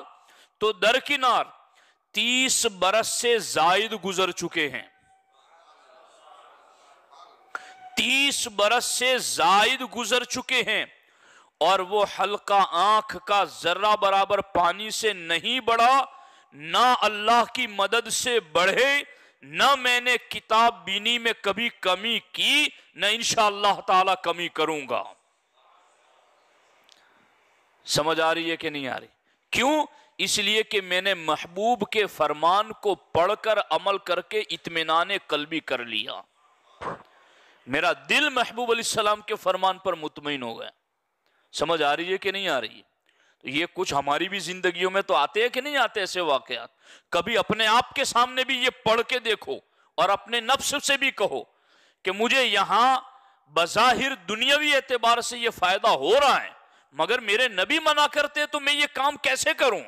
तो दरकिनार तीस बरस से जायद गुजर चुके हैं तीस बरस से जायद गुजर चुके हैं और वो हल्का आंख का जर्रा बराबर पानी से नहीं बढ़ा ना अल्लाह की मदद से बढ़े ना मैंने किताब बीनी में कभी कमी की न इन ताला कमी करूंगा समझ आ रही है कि नहीं आ रही क्यों इसलिए कि मैंने महबूब के फरमान को पढ़कर अमल करके इतमान कलबी कर लिया मेरा दिल महबूब सलाम के फरमान पर मुतमिन हो गया समझ आ रही है कि नहीं आ रही है तो ये कुछ हमारी भी जिंदगियों में तो आते हैं कि नहीं आते ऐसे वाकयात कभी अपने आप के सामने भी ये पढ़ के देखो और अपने नफ्स से भी कहो कि मुझे यहां बज़ाहिर दुनियावी एतबार से यह फायदा हो रहा है मगर मेरे नबी मना करते तो मैं ये काम कैसे करूं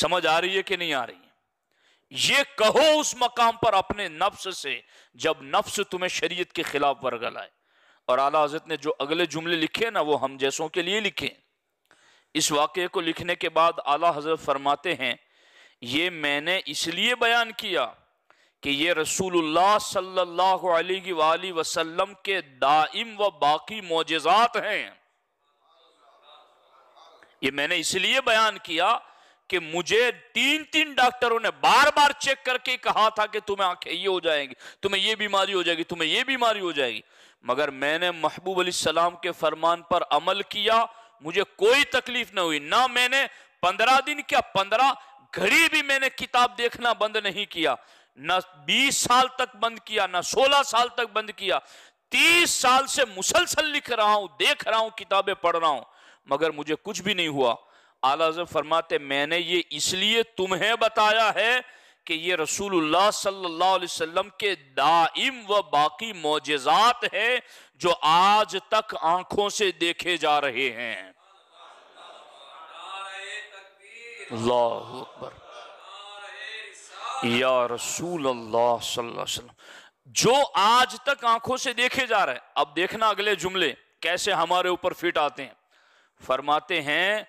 समझ आ रही है कि नहीं आ रही है ये कहो उस मकाम पर अपने नफ्स से जब नफ्स तुम्हें शरीयत के खिलाफ वर्गल आए और आला हजरत ने जो अगले जुमले लिखे ना वो हम जैसों के लिए लिखे इस वाक्य को लिखने के बाद आला हजरत फरमाते हैं ये मैंने इसलिए बयान किया कि ये रसूलुल्लाह सल्लल्लाहु अलैहि वसल्लम के दाइम व बाकी मोजात हैं ये मैंने इसलिए बयान किया कि मुझे तीन तीन डॉक्टरों ने बार बार चेक करके कहा था कि तुम्हें आंखें ये हो जाएंगी तुम्हें ये बीमारी हो जाएगी तुम्हें ये बीमारी हो जाएगी मगर मैंने महबूब अली सलाम के फरमान पर अमल किया मुझे कोई तकलीफ ना हुई ना मैंने पंद्रह दिन क्या पंद्रह घड़ी भी मैंने किताब देखना बंद नहीं किया ना बीस साल तक बंद किया ना सोलह साल तक बंद किया तीस साल से मुसलसल लिख रहा हूं देख रहा हूं किताबें पढ़ रहा हूं मगर मुझे कुछ भी नहीं हुआ आला हजरत फरमाते मैंने ये इसलिए तुम्हें बताया है कि ये रसूलुल्लाह सल्लल्लाहु अलैहि वसल्लम के दाइम व बाकी मोजात है जो आज तक आंखों से देखे जा रहे हैं अकबर या रसूल अल्लाह सल्लम जो आज तक आंखों से देखे जा रहे हैं अब देखना अगले जुमले कैसे हमारे ऊपर फिट आते हैं फरमाते हैं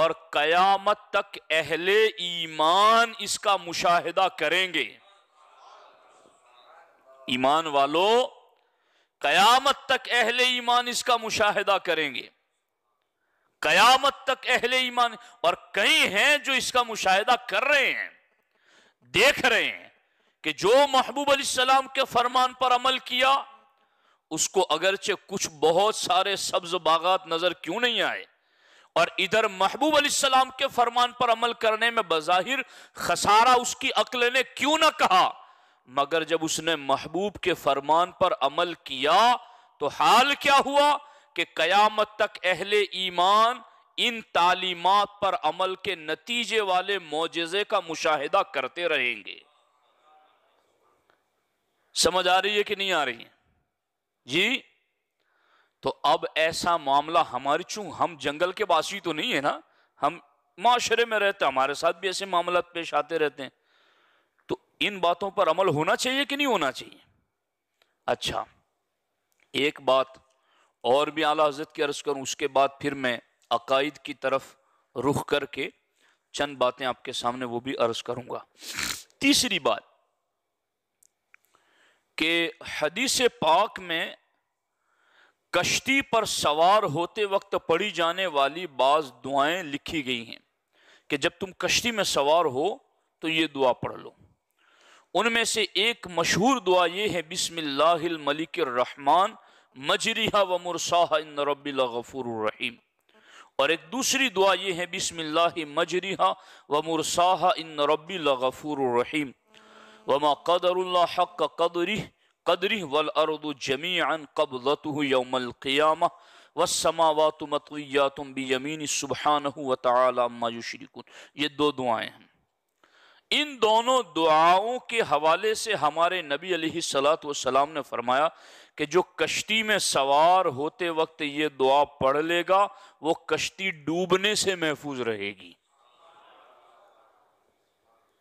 और कयामत तक अहले ईमान इसका मुशाहिदा करेंगे ईमान वालों कयामत तक अहले ईमान इसका मुशाहिदा करेंगे कयामत तक अहले ईमान और कई हैं जो इसका मुशाहिदा कर रहे हैं देख रहे हैं कि जो महबूब सलाम के फरमान पर अमल किया उसको अगरचे कुछ बहुत सारे सब्ज बागात नजर क्यों नहीं आए और इधर महबूब सलाम के फरमान पर अमल करने में बज़ाहिर खसारा उसकी अकल ने क्यों ना कहा मगर जब उसने महबूब के फरमान पर अमल किया तो हाल क्या हुआ कि कयामत तक अहले ईमान इन तालीमत पर अमल के नतीजे वाले मोजे का मुशाहिदा करते रहेंगे समझ आ रही है कि नहीं आ रही है जी तो अब ऐसा मामला हमारे चूं हम जंगल के वासी तो नहीं है ना हम माशरे में रहते हमारे साथ भी ऐसे मामला पेश आते रहते हैं तो इन बातों पर अमल होना चाहिए कि नहीं होना चाहिए अच्छा एक बात और भी आला हजरत की अर्ज़ करूं उसके बाद फिर मैं अकायद की तरफ रुख करके चंद बातें आपके सामने वो भी अर्ज़ करूंगा तीसरी बात कि हदीस पाक में कश्ती पर सवार होते वक्त पढ़ी जाने वाली बाज दुआएं लिखी गई हैं कि जब तुम कश्ती में सवार हो तो ये दुआ पढ़ लो उनमें से एक मशहूर दुआ ये है रहमान मजरिहा व मुरसाहा इन रहीम और एक दूसरी दुआ ये है बिसमिल्ल मजरिहा व मुरसाहा इन रबी रहीम वमा कदरुल्ला हक कदरी कदरी वल अरद जमीन कबलत यौमल क़ियामा वसमावात मतविया तुम भी यमीन सुबहान व तमायुशरिकुन ये दो दुआएं हैं इन दोनों दुआओं के हवाले से हमारे नबी सलात वसलाम ने फरमाया कि जो कश्ती में सवार होते वक्त ये दुआ पढ़ लेगा वो कश्ती डूबने से महफूज रहेगी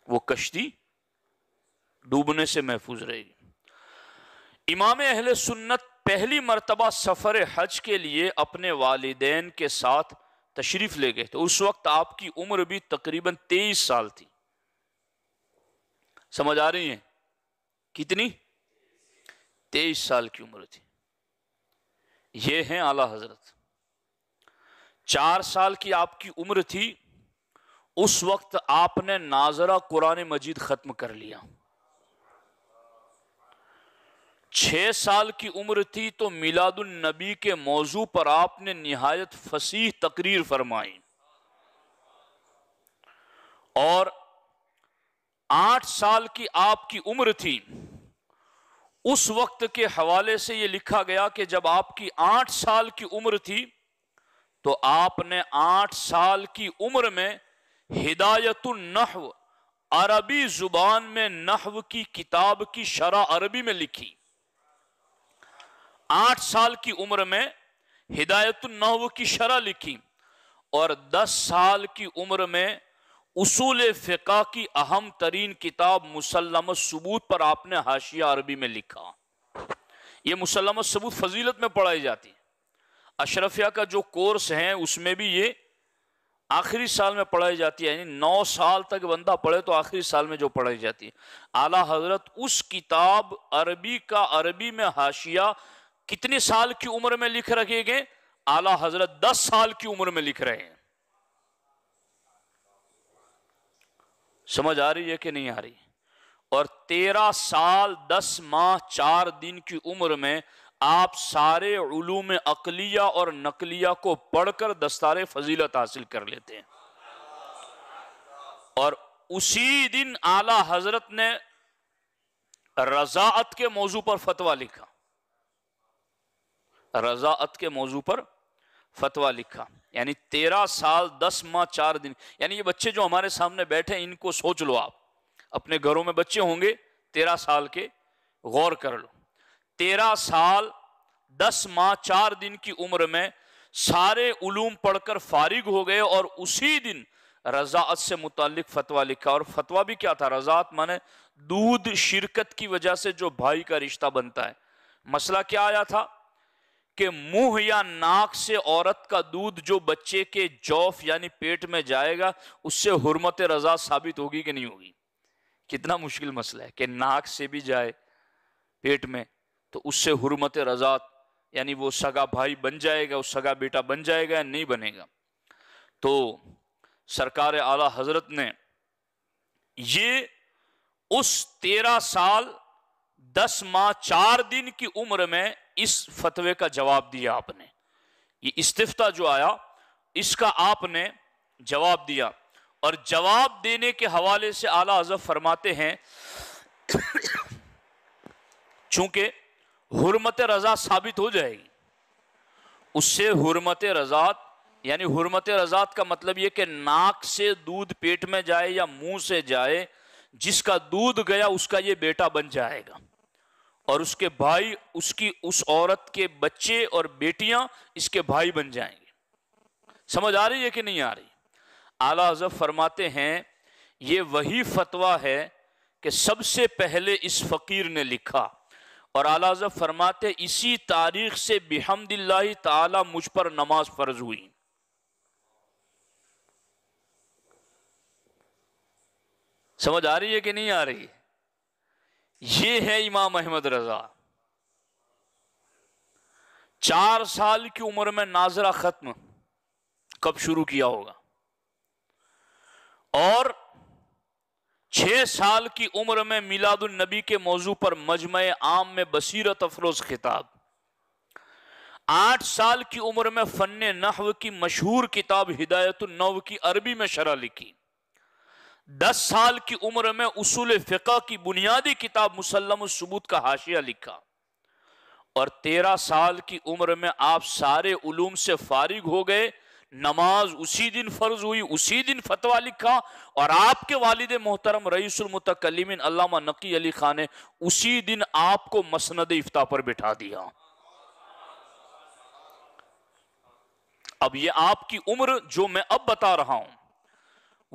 वो कश्ती डूबने से महफूज रहेगी इमाम अहल सुन्नत पहली मरतबा सफ़र हज के लिए अपने वालदेन के साथ तशरीफ़ ले गए थे तो उस वक्त आपकी उम्र भी तकरीबन तेईस साल थी समझ आ रही है कितनी तेईस साल की उम्र थी ये हैं आला हजरत चार साल की आपकी उम्र थी उस वक्त आपने नाजरा कुरान मजीद ख़त्म कर लिया छः साल की उम्र थी तो मिलादुलनबी के मौजू पर आपने नहायत फसीह तकरीर फरमाई और आठ साल की आपकी उम्र थी उस वक्त के हवाले से ये लिखा गया कि जब आपकी आठ साल की उम्र थी तो आपने आठ साल की उम्र में हिदायतुलनहव अरबी ज़ुबान में नहव की किताब की शरा अरबी में लिखी आठ साल की उम्र में नव की शरह लिखी और दस साल की उम्र में उसूल फ़िका की अहम तरीन किताब मुसलम सबूत पर आपने हाशिया अरबी में लिखा यह मुसलम सबूत फजीलत में पढ़ाई जाती है अशरफिया का जो कोर्स है उसमें भी ये आखिरी साल में पढ़ाई जाती है यानी नौ साल तक बंदा पढ़े तो आखिरी साल में जो पढ़ाई जाती है आला हजरत उस किताब अरबी का अरबी में हाशिया कितने साल की उम्र में लिख रखे गए आला हजरत दस साल की उम्र में लिख रहे हैं समझ आ रही है कि नहीं आ रही और तेरह साल दस माह चार दिन की उम्र में आप सारे उलूम अकलिया और नकलिया को पढ़कर दस्तारे फजीलत हासिल कर लेते हैं और उसी दिन आला हजरत ने रजात के मौजू पर फतवा लिखा रज़ात के मौजू पर फतवा लिखा यानी तेरह साल दस माह चार दिन यानी ये बच्चे जो हमारे सामने बैठे हैं इनको सोच लो आप अपने घरों में बच्चे होंगे तेरह साल के गौर कर लो तेरह साल दस माह चार दिन की उम्र में सारे उलूम पढ़कर फारिग हो गए और उसी दिन रज़ात से मुतक फ़तवा लिखा और फतवा भी क्या था रज़ात माने दूध शिरकत की वजह से जो भाई का रिश्ता बनता है मसला क्या आया था कि मुंह या नाक से औरत का दूध जो बच्चे के जौफ यानी पेट में जाएगा उससे हरमत रजा साबित होगी कि नहीं होगी कितना मुश्किल मसला है कि नाक से भी जाए पेट में तो उससे हरमत रजा यानी वो सगा भाई बन जाएगा वो सगा बेटा बन जाएगा या नहीं बनेगा तो सरकार आला हजरत ने ये उस तेरह साल दस माह चार दिन की उम्र में इस फतवे का जवाब दिया आपने ये इस्तीफा जो आया इसका आपने जवाब दिया और जवाब देने के हवाले से आला अजब फरमाते हैं चूंकि हरमत रजा साबित हो जाएगी उससे हरमत रजात यानी हरमत रजात का मतलब ये कि नाक से दूध पेट में जाए या मुंह से जाए जिसका दूध गया उसका यह बेटा बन जाएगा और उसके भाई उसकी उस औरत के बच्चे और बेटियां इसके भाई बन जाएंगे समझ आ रही है कि नहीं आ रही आला हजब फरमाते हैं ये वही फतवा है कि सबसे पहले इस फ़कीर ने लिखा और आला हजब फरमाते इसी तारीख से बिहमदिल्ला ताला मुझ पर नमाज फ़र्ज हुई समझ आ रही है कि नहीं आ रही है ये है इमाम अहमद रजा चार साल की उम्र में नाजरा खत्म कब शुरू किया होगा और छह साल की उम्र में मिलादुलनबी के मौजू पर मजमे आम में बसीरत अफरोज खिताब आठ साल की उम्र में फन नहव की मशहूर किताब नव की अरबी में शरा लिखी दस साल की उम्र में उसूल फ़िका की बुनियादी किताब मुसलम सबूत का हाशिया लिखा और तेरह साल की उम्र में आप सारे उलूम से फारिग हो गए नमाज उसी दिन फर्ज हुई उसी दिन फतवा लिखा और आपके वालिद मोहतरम रईसमतकलमिन नकी अली खान ने उसी दिन आपको मसंद इफ्ता पर बिठा दिया अब ये आपकी उम्र जो मैं अब बता रहा हूं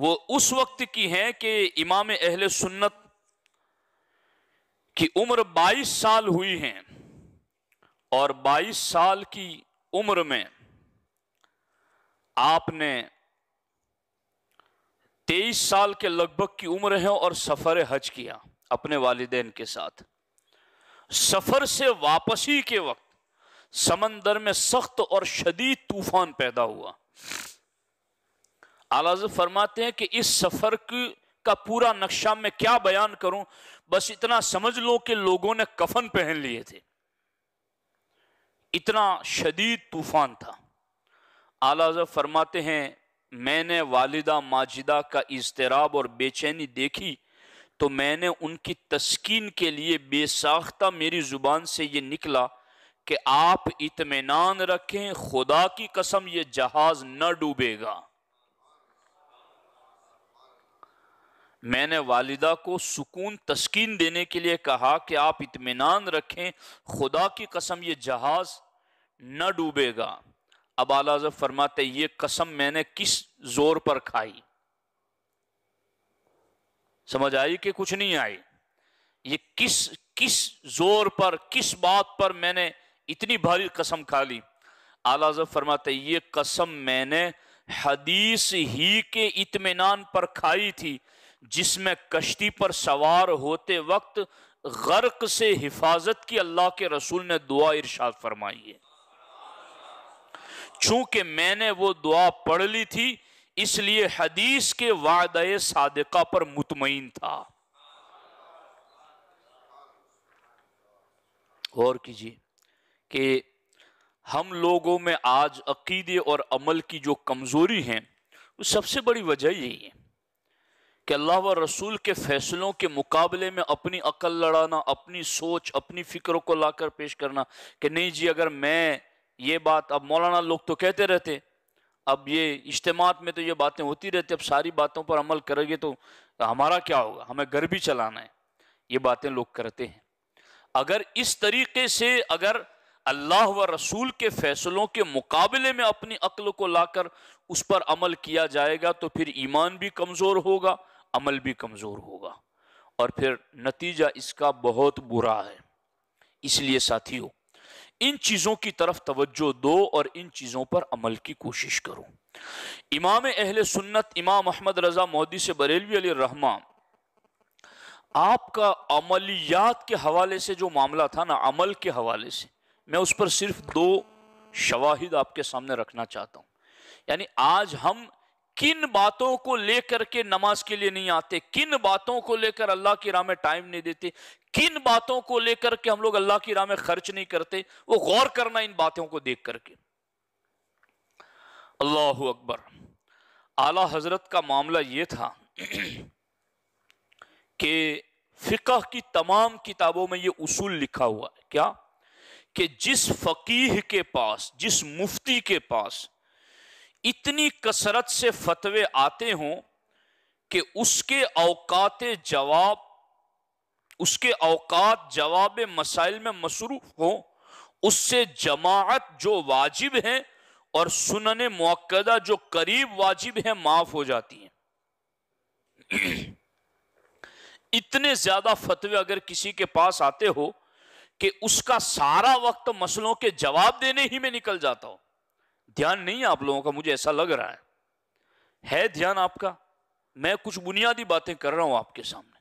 वो उस वक्त की है कि इमाम अहल सुन्नत की उम्र 22 साल हुई है और 22 साल की उम्र में आपने 23 साल के लगभग की उम्र है और सफ़र हज किया अपने वालदेन के साथ सफ़र से वापसी के वक्त समंदर में सख्त और शदीद तूफान पैदा हुआ आलाज फरमाते हैं कि इस सफ़र की का पूरा नक्शा मैं क्या बयान करूं बस इतना समझ लो कि लोगों ने कफन पहन लिए थे इतना शदीद तूफान था आलाज फरमाते हैं मैंने वालिदा माजिदा का इजतराब और बेचैनी देखी तो मैंने उनकी तस्कीन के लिए बेसाख्ता मेरी ज़ुबान से ये निकला कि आप इतमान रखें खुदा की कसम ये जहाज़ न डूबेगा मैंने वालिदा को सुकून तस्किन देने के लिए कहा कि आप इतमान रखें खुदा की कसम ये जहाज़ न डूबेगा अब आलाजब फरमाते ये कसम मैंने किस जोर पर खाई समझ आई कि कुछ नहीं आई ये किस किस जोर पर किस बात पर मैंने इतनी भारी कसम खा ली जब फरमाते ये कसम मैंने हदीस ही के इतमान पर खाई थी जिसमें कश्ती पर सवार होते वक्त गर्क से हिफाजत की अल्लाह के रसूल ने दुआ इरशाद फरमाई है चूंकि मैंने वो दुआ पढ़ ली थी इसलिए हदीस के वादे सादका पर मुतमिन था गौर कीजिए कि हम लोगों में आज अकीदे और अमल की जो कमज़ोरी है वो सबसे बड़ी वजह यही है कि अल्लाह व रसूल के फ़ैसलों के मुकाबले में अपनी अकल लड़ाना अपनी सोच अपनी फ़िक्रों को लाकर पेश करना कि नहीं जी अगर मैं ये बात अब मौलाना लोग तो कहते रहते अब ये इज्तमात में तो ये बातें होती रहती अब सारी बातों पर अमल करेंगे तो हमारा क्या होगा हमें घर भी चलाना है ये बातें लोग करते हैं अगर इस तरीके से अगर अल्लाह व रसूल के फ़ैसलों के मुकाबले में अपनी अक्ल को लाकर उस पर अमल किया जाएगा तो फिर ईमान भी कमज़ोर होगा अमल भी कमज़ोर होगा और फिर नतीजा इसका बहुत बुरा है इसलिए साथियों इन चीज़ों की तरफ तवज्जो दो और इन चीज़ों पर अमल की कोशिश करो इमाम अहल सुन्नत इमाम अहमद रज़ा मोदी से बरेलवी अली रहमा आपका अमलियात के हवाले से जो मामला था ना अमल के हवाले से मैं उस पर सिर्फ दो शवाहिद आपके सामने रखना चाहता हूँ यानी आज हम किन बातों को लेकर के नमाज के लिए नहीं आते किन बातों को लेकर अल्लाह की राह में टाइम नहीं देते किन बातों को लेकर के हम लोग अल्लाह की राह में खर्च नहीं करते वो गौर करना इन बातों को देख करके अल्लाह अकबर आला हजरत का मामला ये था कि फ़िका की तमाम किताबों में ये उसूल लिखा हुआ है क्या कि जिस फ़कीह के पास जिस मुफ्ती के पास इतनी कसरत से फतवे आते हों कि उसके अवकात जवाब उसके अवकात जवाब मसाइल में मसरूफ हो उससे जमात जो वाजिब है और सुनने मौकदा जो करीब वाजिब है माफ हो जाती है इतने ज्यादा फतवे अगर किसी के पास आते हो कि उसका सारा वक्त मसलों के जवाब देने ही में निकल जाता हो ध्यान नहीं है आप लोगों का मुझे ऐसा लग रहा है है ध्यान आपका मैं कुछ बुनियादी बातें कर रहा हूं आपके सामने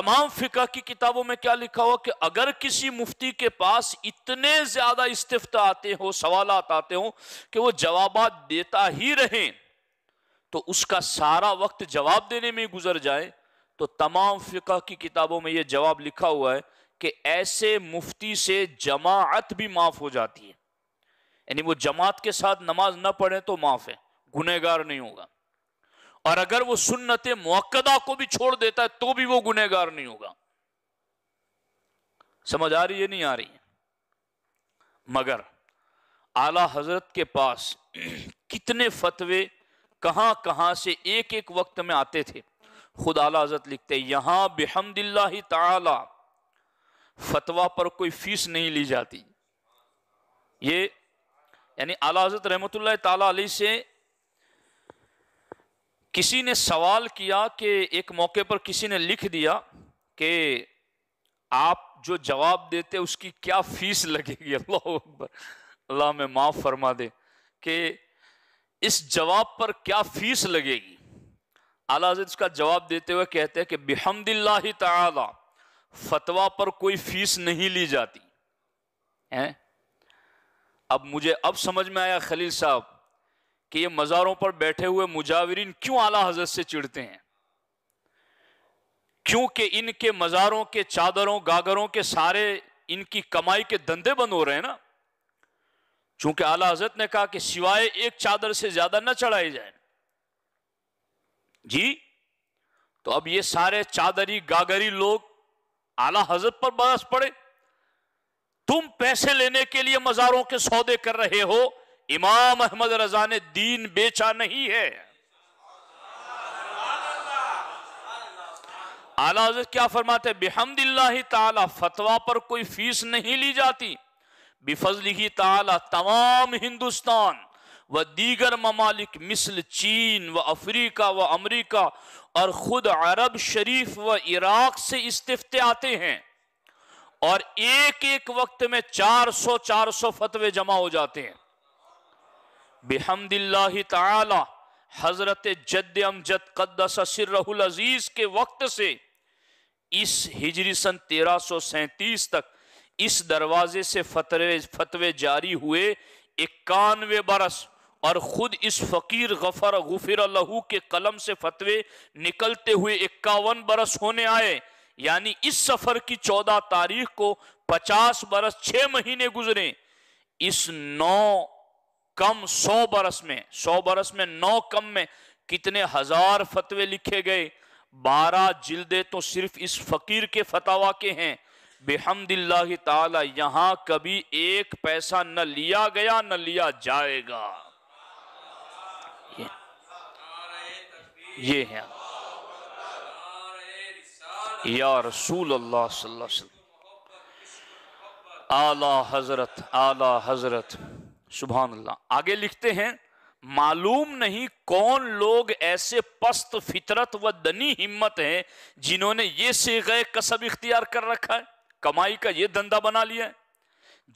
तमाम फिका की किताबों में क्या लिखा हुआ कि अगर किसी मुफ्ती के पास इतने ज्यादा इस्तीफा आते हो सवाल आते हो कि वो जवाब देता ही रहे तो उसका सारा वक्त जवाब देने में गुजर जाए तो तमाम फिका की किताबों में यह जवाब लिखा हुआ है कि ऐसे मुफ्ती से जमात भी माफ हो जाती है यानी वो जमात के साथ नमाज ना पढ़े तो माफ है गुनहगार नहीं होगा और अगर वो सुन्नत मुक्दा को भी छोड़ देता है तो भी वो गुनहगार नहीं होगा समझ आ रही है नहीं आ रही है मगर आला हजरत के पास कितने फतवे कहां कहां से एक एक वक्त में आते थे खुद आला हजरत लिखते यहां बेहमदिल्ला ताला फतवा पर कोई फीस नहीं ली जाती ये यानी आला हजरत रहमत ताली से किसी ने सवाल किया कि एक मौके पर किसी ने लिख दिया कि आप जो जवाब देते उसकी क्या फीस लगेगी अल्लाह अकबर अल्लाह में माफ़ फरमा दे कि इस जवाब पर क्या फीस लगेगी आला हजरत इसका जवाब देते हुए कहते हैं कि बेहमदिल्ला तला फतवा पर कोई फीस नहीं ली जाती है अब मुझे अब समझ में आया खलील साहब कि ये मज़ारों पर बैठे हुए मुजावरीन क्यों आला हजरत से चिढ़ते हैं क्योंकि इनके मज़ारों के चादरों गागरों के सारे इनकी कमाई के धंधे बंद हो रहे हैं ना चूंकि आला हजरत ने कहा कि सिवाय एक चादर से ज़्यादा ना चढ़ाए जाए जी तो अब ये सारे चादरी गागरी लोग आला हजरत पर बरस पड़े तुम पैसे लेने के लिए मजारों के सौदे कर रहे हो इमाम अहमद रजा ने दीन बेचा नहीं है आला क्या फरमाते बेहमदिल्ला ताला फतवा पर कोई फीस नहीं ली जाती बिफजली ही ताला तमाम हिंदुस्तान व दीगर ममालिक मिसल चीन व अफ्रीका व अमरीका और ख़ुद अरब शरीफ व इराक से इस्तीफते आते हैं और एक एक वक्त में 400 400 फतवे जमा हो जाते हैं बेहमदिल्ला तला हजरत जद अमजद कदस सिरहुल अजीज के वक्त से इस हिजरी सन तेरह तक इस दरवाजे से फतवे फतवे जारी हुए इक्यानवे बरस और खुद इस फकीर गफर गुफिर लहू के कलम से फतवे निकलते हुए इक्यावन बरस होने आए यानी इस सफर की चौदह तारीख को पचास बरस छह महीने गुजरे इस नौ कम सौ बरस में सौ बरस में नौ कम में कितने हजार फतवे लिखे गए बारह जिल्दे तो सिर्फ इस फकीर के फतावा के हैं बेहमदिल्ला ताला यहां कभी एक पैसा न लिया गया न लिया जाएगा ये, ये है या रसूल अल्लाह आला हजरत आला हजरत सुबह अल्लाह आगे लिखते हैं मालूम नहीं कौन लोग ऐसे पस्त फितरत व दनी हिम्मत हैं जिन्होंने ये से गए कसब इख्तियार कर रखा है कमाई का ये धंधा बना लिया है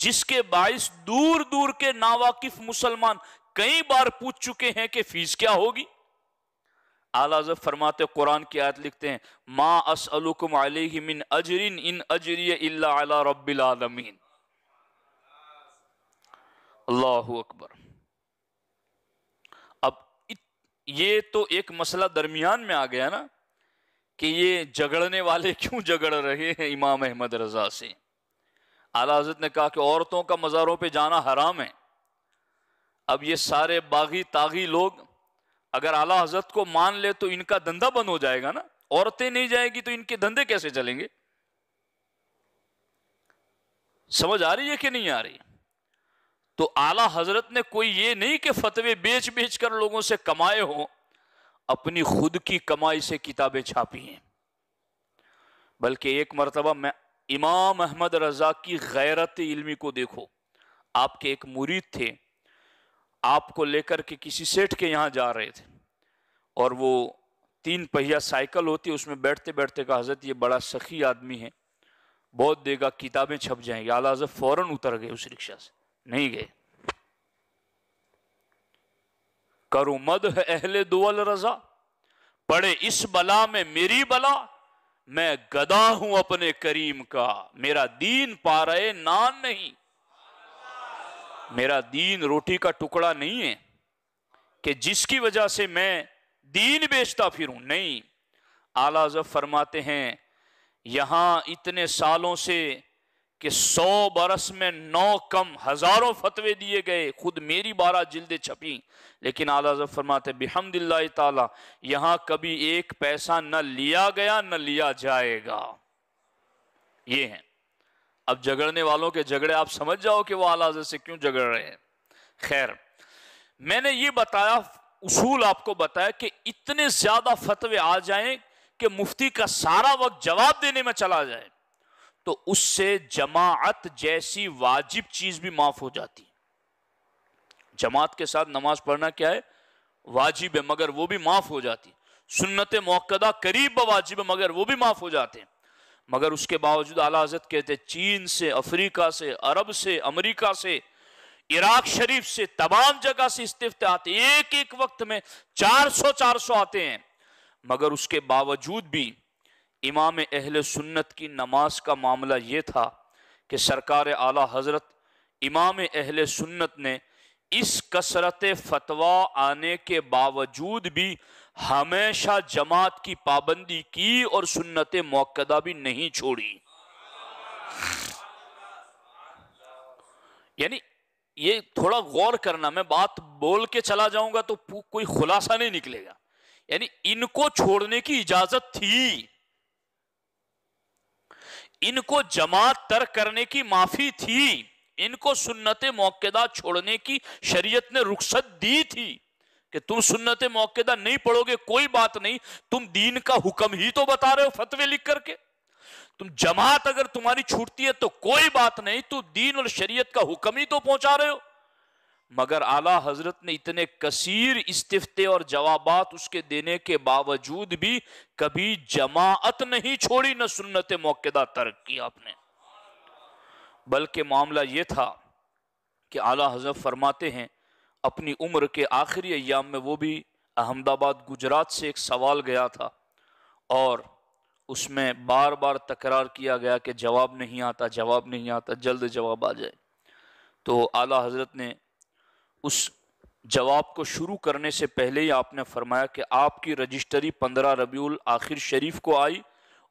जिसके बायस दूर दूर के नावाकिफ मुसलमान कई बार पूछ चुके हैं कि फीस क्या होगी आलाज फरमाते कुरान की आयत लिखते हैं मा असलकुम मिन अजरिन इन अजरी इल्ला अजरिया आलमीन अल्लाह अकबर अब ये तो एक मसला दरमियान में आ गया ना कि ये झगड़ने वाले क्यों झगड़ रहे हैं इमाम अहमद रजा से आला हजरत ने कहा कि औरतों का मज़ारों पे जाना हराम है अब ये सारे बागी तागी लोग अगर आला हजरत को मान ले तो इनका धंधा बंद हो जाएगा ना औरतें नहीं जाएगी तो इनके धंधे कैसे चलेंगे समझ आ रही है कि नहीं आ रही तो आला हजरत ने कोई ये नहीं कि फतवे बेच बेच कर लोगों से कमाए हो अपनी खुद की कमाई से किताबें छापी हैं बल्कि एक मरतबा मैं इमाम अहमद रजा की गैरत इलमी को देखो आपके एक मुरीद थे आपको लेकर के किसी सेठ के यहाँ जा रहे थे और वो तीन पहिया साइकिल होती है उसमें बैठते बैठते कहा हजरत ये बड़ा सखी आदमी है बहुत देगा किताबें छप जाएंगी आला हजरत फौरन उतर गए उस रिक्शा से नहीं गए करो मद अहले दुअल रजा पड़े इस बला में मेरी बला मैं गदा हूं अपने करीम का मेरा दीन पा रहे नान नहीं मेरा दीन रोटी का टुकड़ा नहीं है कि जिसकी वजह से मैं दीन बेचता फिरूं नहीं आला जब फरमाते हैं यहाँ इतने सालों से कि सौ बरस में नौ कम हज़ारों फतवे दिए गए खुद मेरी बारह जिल्दे छपी लेकिन आला जब फरमाते बिहमदिल्ला ताला यहाँ कभी एक पैसा न लिया गया न लिया जाएगा ये है अब झगड़ने वालों के झगड़े आप समझ जाओ कि वो आला हजरत से क्यों झगड़ रहे हैं खैर मैंने ये बताया उसूल आपको बताया कि इतने ज़्यादा फतवे आ जाएं कि मुफ्ती का सारा वक्त जवाब देने में चला जाए तो उससे जमात जैसी वाजिब चीज़ भी माफ़ हो जाती जमात के साथ नमाज पढ़ना क्या है वाजिब है मगर वो भी माफ़ हो जाती सुन्नत मौकदा करीब वाजिब है मगर वो भी माफ़ हो जाते हैं मगर उसके बावजूद आला हजरत कहते चीन से अफ्रीका से अरब से अमेरिका से इराक शरीफ से तमाम जगह से इस्तीफे आते एक एक वक्त में 400 400 आते हैं मगर उसके बावजूद भी इमाम अहल सुन्नत की नमाज का मामला ये था कि सरकार आला हजरत इमाम अहले सुन्नत ने इस कसरत फतवा आने के बावजूद भी हमेशा जमात की पाबंदी की और सुन्नत मौकदा भी नहीं छोड़ी यानी ये थोड़ा गौर करना मैं बात बोल के चला जाऊंगा तो कोई खुलासा नहीं निकलेगा यानी इनको छोड़ने की इजाजत थी इनको जमात तर्क करने की माफी थी इनको सुन्नत मौकेदा छोड़ने की शरीयत ने रुख्सत दी थी कि तुम सुन्नत मौकेदा नहीं पढ़ोगे कोई बात नहीं तुम दीन का हुक्म ही तो बता रहे हो फतवे लिख करके तुम जमात अगर तुम्हारी छूटती है तो कोई बात नहीं तुम दीन और शरीयत का हुक्म ही तो पहुंचा रहे हो मगर आला हजरत ने इतने कसीर इस्तीफे और जवाब उसके देने के बावजूद भी कभी जमात नहीं छोड़ी न सुन्नत मौकेदा तर्क किया आपने बल्कि मामला यह था कि आला हजरत फरमाते हैं अपनी उम्र के आखिरी अयाम में वो भी अहमदाबाद गुजरात से एक सवाल गया था और उसमें बार बार तकरार किया गया कि जवाब नहीं आता जवाब नहीं आता जल्द जवाब आ जाए तो आला हज़रत ने उस जवाब को शुरू करने से पहले ही आपने फरमाया कि आपकी रजिस्ट्री पंद्रह रबी आखिर शरीफ को आई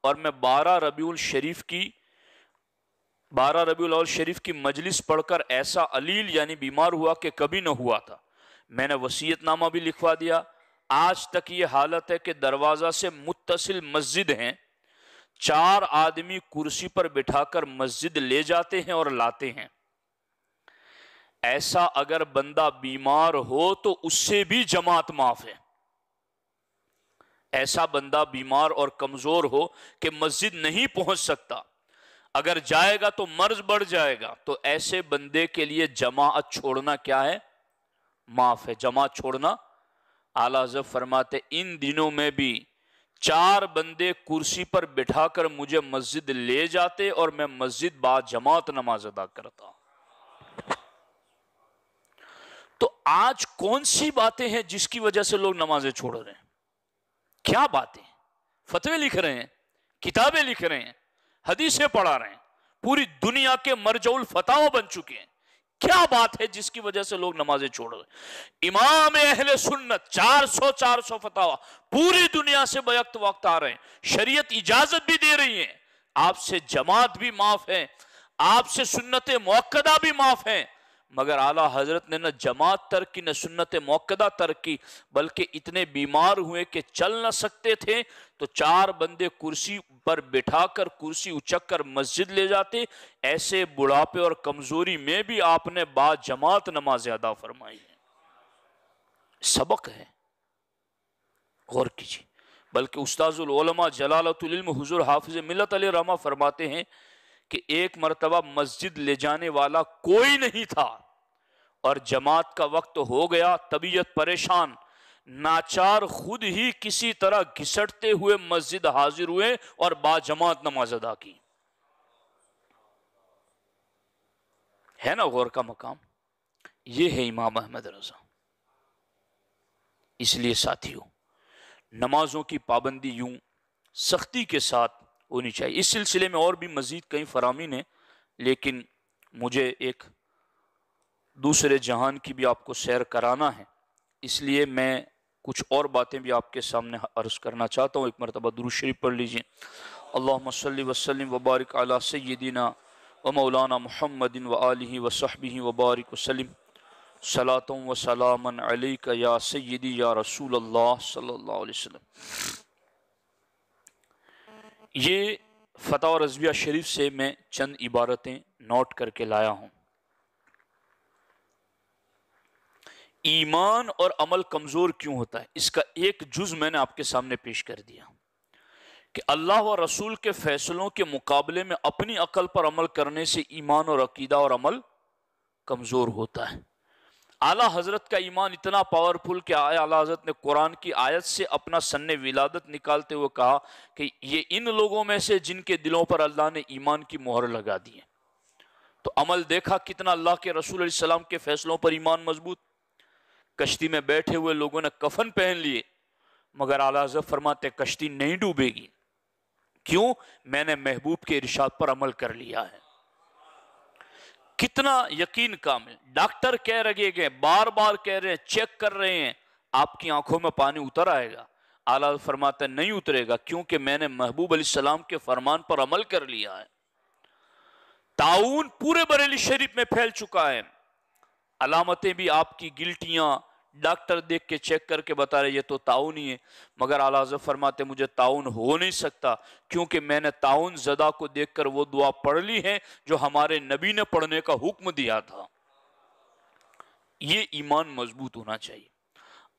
और मैं बारह रबी शरीफ की बारह रबी शरीफ की मजलिस पढ़कर ऐसा अलील यानी बीमार हुआ कि कभी न हुआ था मैंने वसीयतनामा भी लिखवा दिया आज तक ये हालत है कि दरवाज़ा से मुतसिल मस्जिद हैं चार आदमी कुर्सी पर बिठाकर मस्जिद ले जाते हैं और लाते हैं ऐसा अगर बंदा बीमार हो तो उससे भी जमात माफ है ऐसा बंदा बीमार और कमज़ोर हो कि मस्जिद नहीं पहुंच सकता अगर जाएगा तो मर्ज बढ़ जाएगा तो ऐसे बंदे के लिए जमात छोड़ना क्या है माफ है जमात छोड़ना आला जब फरमाते इन दिनों में भी चार बंदे कुर्सी पर बिठाकर मुझे मस्जिद ले जाते और मैं मस्जिद बाद जमात नमाज अदा करता तो आज कौन सी बातें हैं जिसकी वजह से लोग नमाजें छोड़ रहे हैं क्या बातें फतवे लिख रहे हैं किताबें लिख रहे हैं हदीसें पढ़ा रहे हैं पूरी दुनिया के मरजौल फताओं बन चुके हैं क्या बात है जिसकी वजह से लोग नमाजें छोड़ रहे इमाम अहले सुन्नत 400 400 फतावा पूरी दुनिया से बयक्त वक्त आ रहे हैं शरीयत इजाजत भी दे रही है आपसे जमात भी माफ है आपसे सुन्नत मौकदा भी माफ है मगर आला हजरत ने न जमात तर्क की न सुन्नत मौकदा तर्क की बल्कि इतने बीमार हुए कि चल न सकते थे तो चार बंदे कुर्सी पर बिठाकर कुर्सी उचक कर मस्जिद ले जाते ऐसे बुढ़ापे और कमजोरी में भी आपने बात जमात नमाज अदा फरमाई है सबक है गौर कीजिए बल्कि उस्ताजुलमा जलालतम हजूर हाफिज मिलत रहमा फरमाते हैं कि एक मरतबा मस्जिद ले जाने वाला कोई नहीं था और जमात का वक्त हो गया तबीयत परेशान नाचार खुद ही किसी तरह घिसटते हुए मस्जिद हाजिर हुए और बाजमात नमाज अदा की है ना गौर का मकाम ये है इमाम अहमद रजा इसलिए साथियों नमाजों की पाबंदी यूं सख्ती के साथ होनी चाहिए इस सिलसिले में और भी मज़ीद कई फरामीन है लेकिन मुझे एक दूसरे जहान की भी आपको सैर कराना है इसलिए मैं कुछ और बातें भी आपके सामने अर्ज़ करना चाहता हूँ एक मरतबा दुरुशरीफ पढ़ लीजिए अल्लाह मसल वसलम वबारक अला सदीना व मौलाना महमदिन व आलि वसहबी वबारक वसलम सलातम व सलामन का या सदी या रसूल अल्लाह सल्लल्लाहु ये फ़तह रजविया शरीफ से मैं चंद इबारतें नोट करके लाया हूँ ईमान और अमल कमज़ोर क्यों होता है इसका एक जुज मैंने आपके सामने पेश कर दिया कि अल्लाह व रसूल के फैसलों के मुकाबले में अपनी अकल पर अमल करने से ईमान और अकीदा और अमल कमज़ोर होता है आला हज़रत का ईमान इतना पावरफुल कि आया आला हज़रत ने कुरान की आयत से अपना सन्न विलादत निकालते हुए कहा कि ये इन लोगों में से जिनके दिलों पर अल्लाह ने ईमान की मोहर लगा दी है तो अमल देखा कितना अल्लाह के रसूल सलाम के फैसलों पर ईमान मजबूत कश्ती में बैठे हुए लोगों ने कफन पहन लिए मगर आला आलाजब फरमाते कश्ती नहीं डूबेगी क्यों मैंने महबूब के इर्शाद पर अमल कर लिया है कितना यकीन काम है डॉक्टर कह रहे गए बार बार कह रहे हैं चेक कर रहे हैं आपकी आंखों में पानी उतर आएगा आला फरमाते नहीं उतरेगा क्योंकि मैंने महबूब अली सलाम के फरमान पर अमल कर लिया है ताउन पूरे बरेली शरीफ में फैल चुका है अलामतें भी आपकी गिल्टियाँ डॉक्टर देख के चेक करके बता रहे ये तो ताउन ही है मगर आलाजब फरमाते मुझे ताउन हो नहीं सकता क्योंकि मैंने ताउन जदा को देख कर वो दुआ पढ़ ली है जो हमारे नबी ने पढ़ने का हुक्म दिया था ये ईमान मजबूत होना चाहिए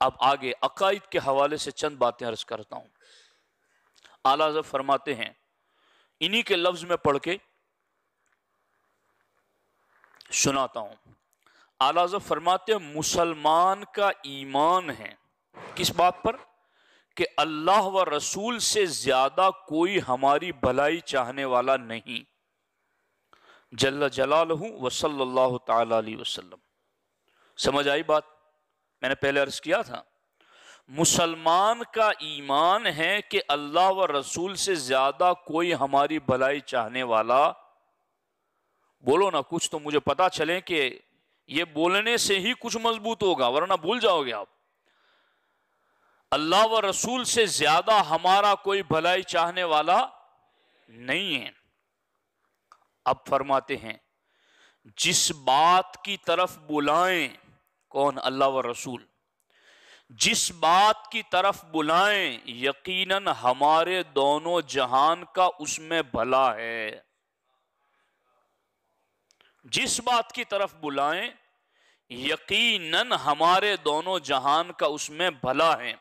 अब आगे अकायद के हवाले से चंद बातें अर्ज करता हूं आलाज फरमाते हैं इन्हीं के लफ्ज में पढ़ के सुनाता हूं आलाज फरमाते मुसलमान का ईमान है किस बात पर कि अल्लाह व रसूल से ज्यादा कोई हमारी भलाई चाहने वाला नहीं जल्ला जलाल हूं सल्लल्लाहु समझ आई बात मैंने पहले अर्ज किया था मुसलमान का ईमान है कि अल्लाह व रसूल से ज्यादा कोई हमारी भलाई चाहने वाला बोलो ना कुछ तो मुझे पता चले कि ये बोलने से ही कुछ मजबूत होगा वरना भूल जाओगे आप अल्लाह व रसूल से ज्यादा हमारा कोई भलाई चाहने वाला नहीं है अब फरमाते हैं जिस बात की तरफ बुलाएं कौन अल्लाह व रसूल जिस बात की तरफ बुलाएं यकीनन हमारे दोनों जहान का उसमें भला है जिस बात की तरफ बुलाएं यकीनन हमारे दोनों जहान का उसमें भला है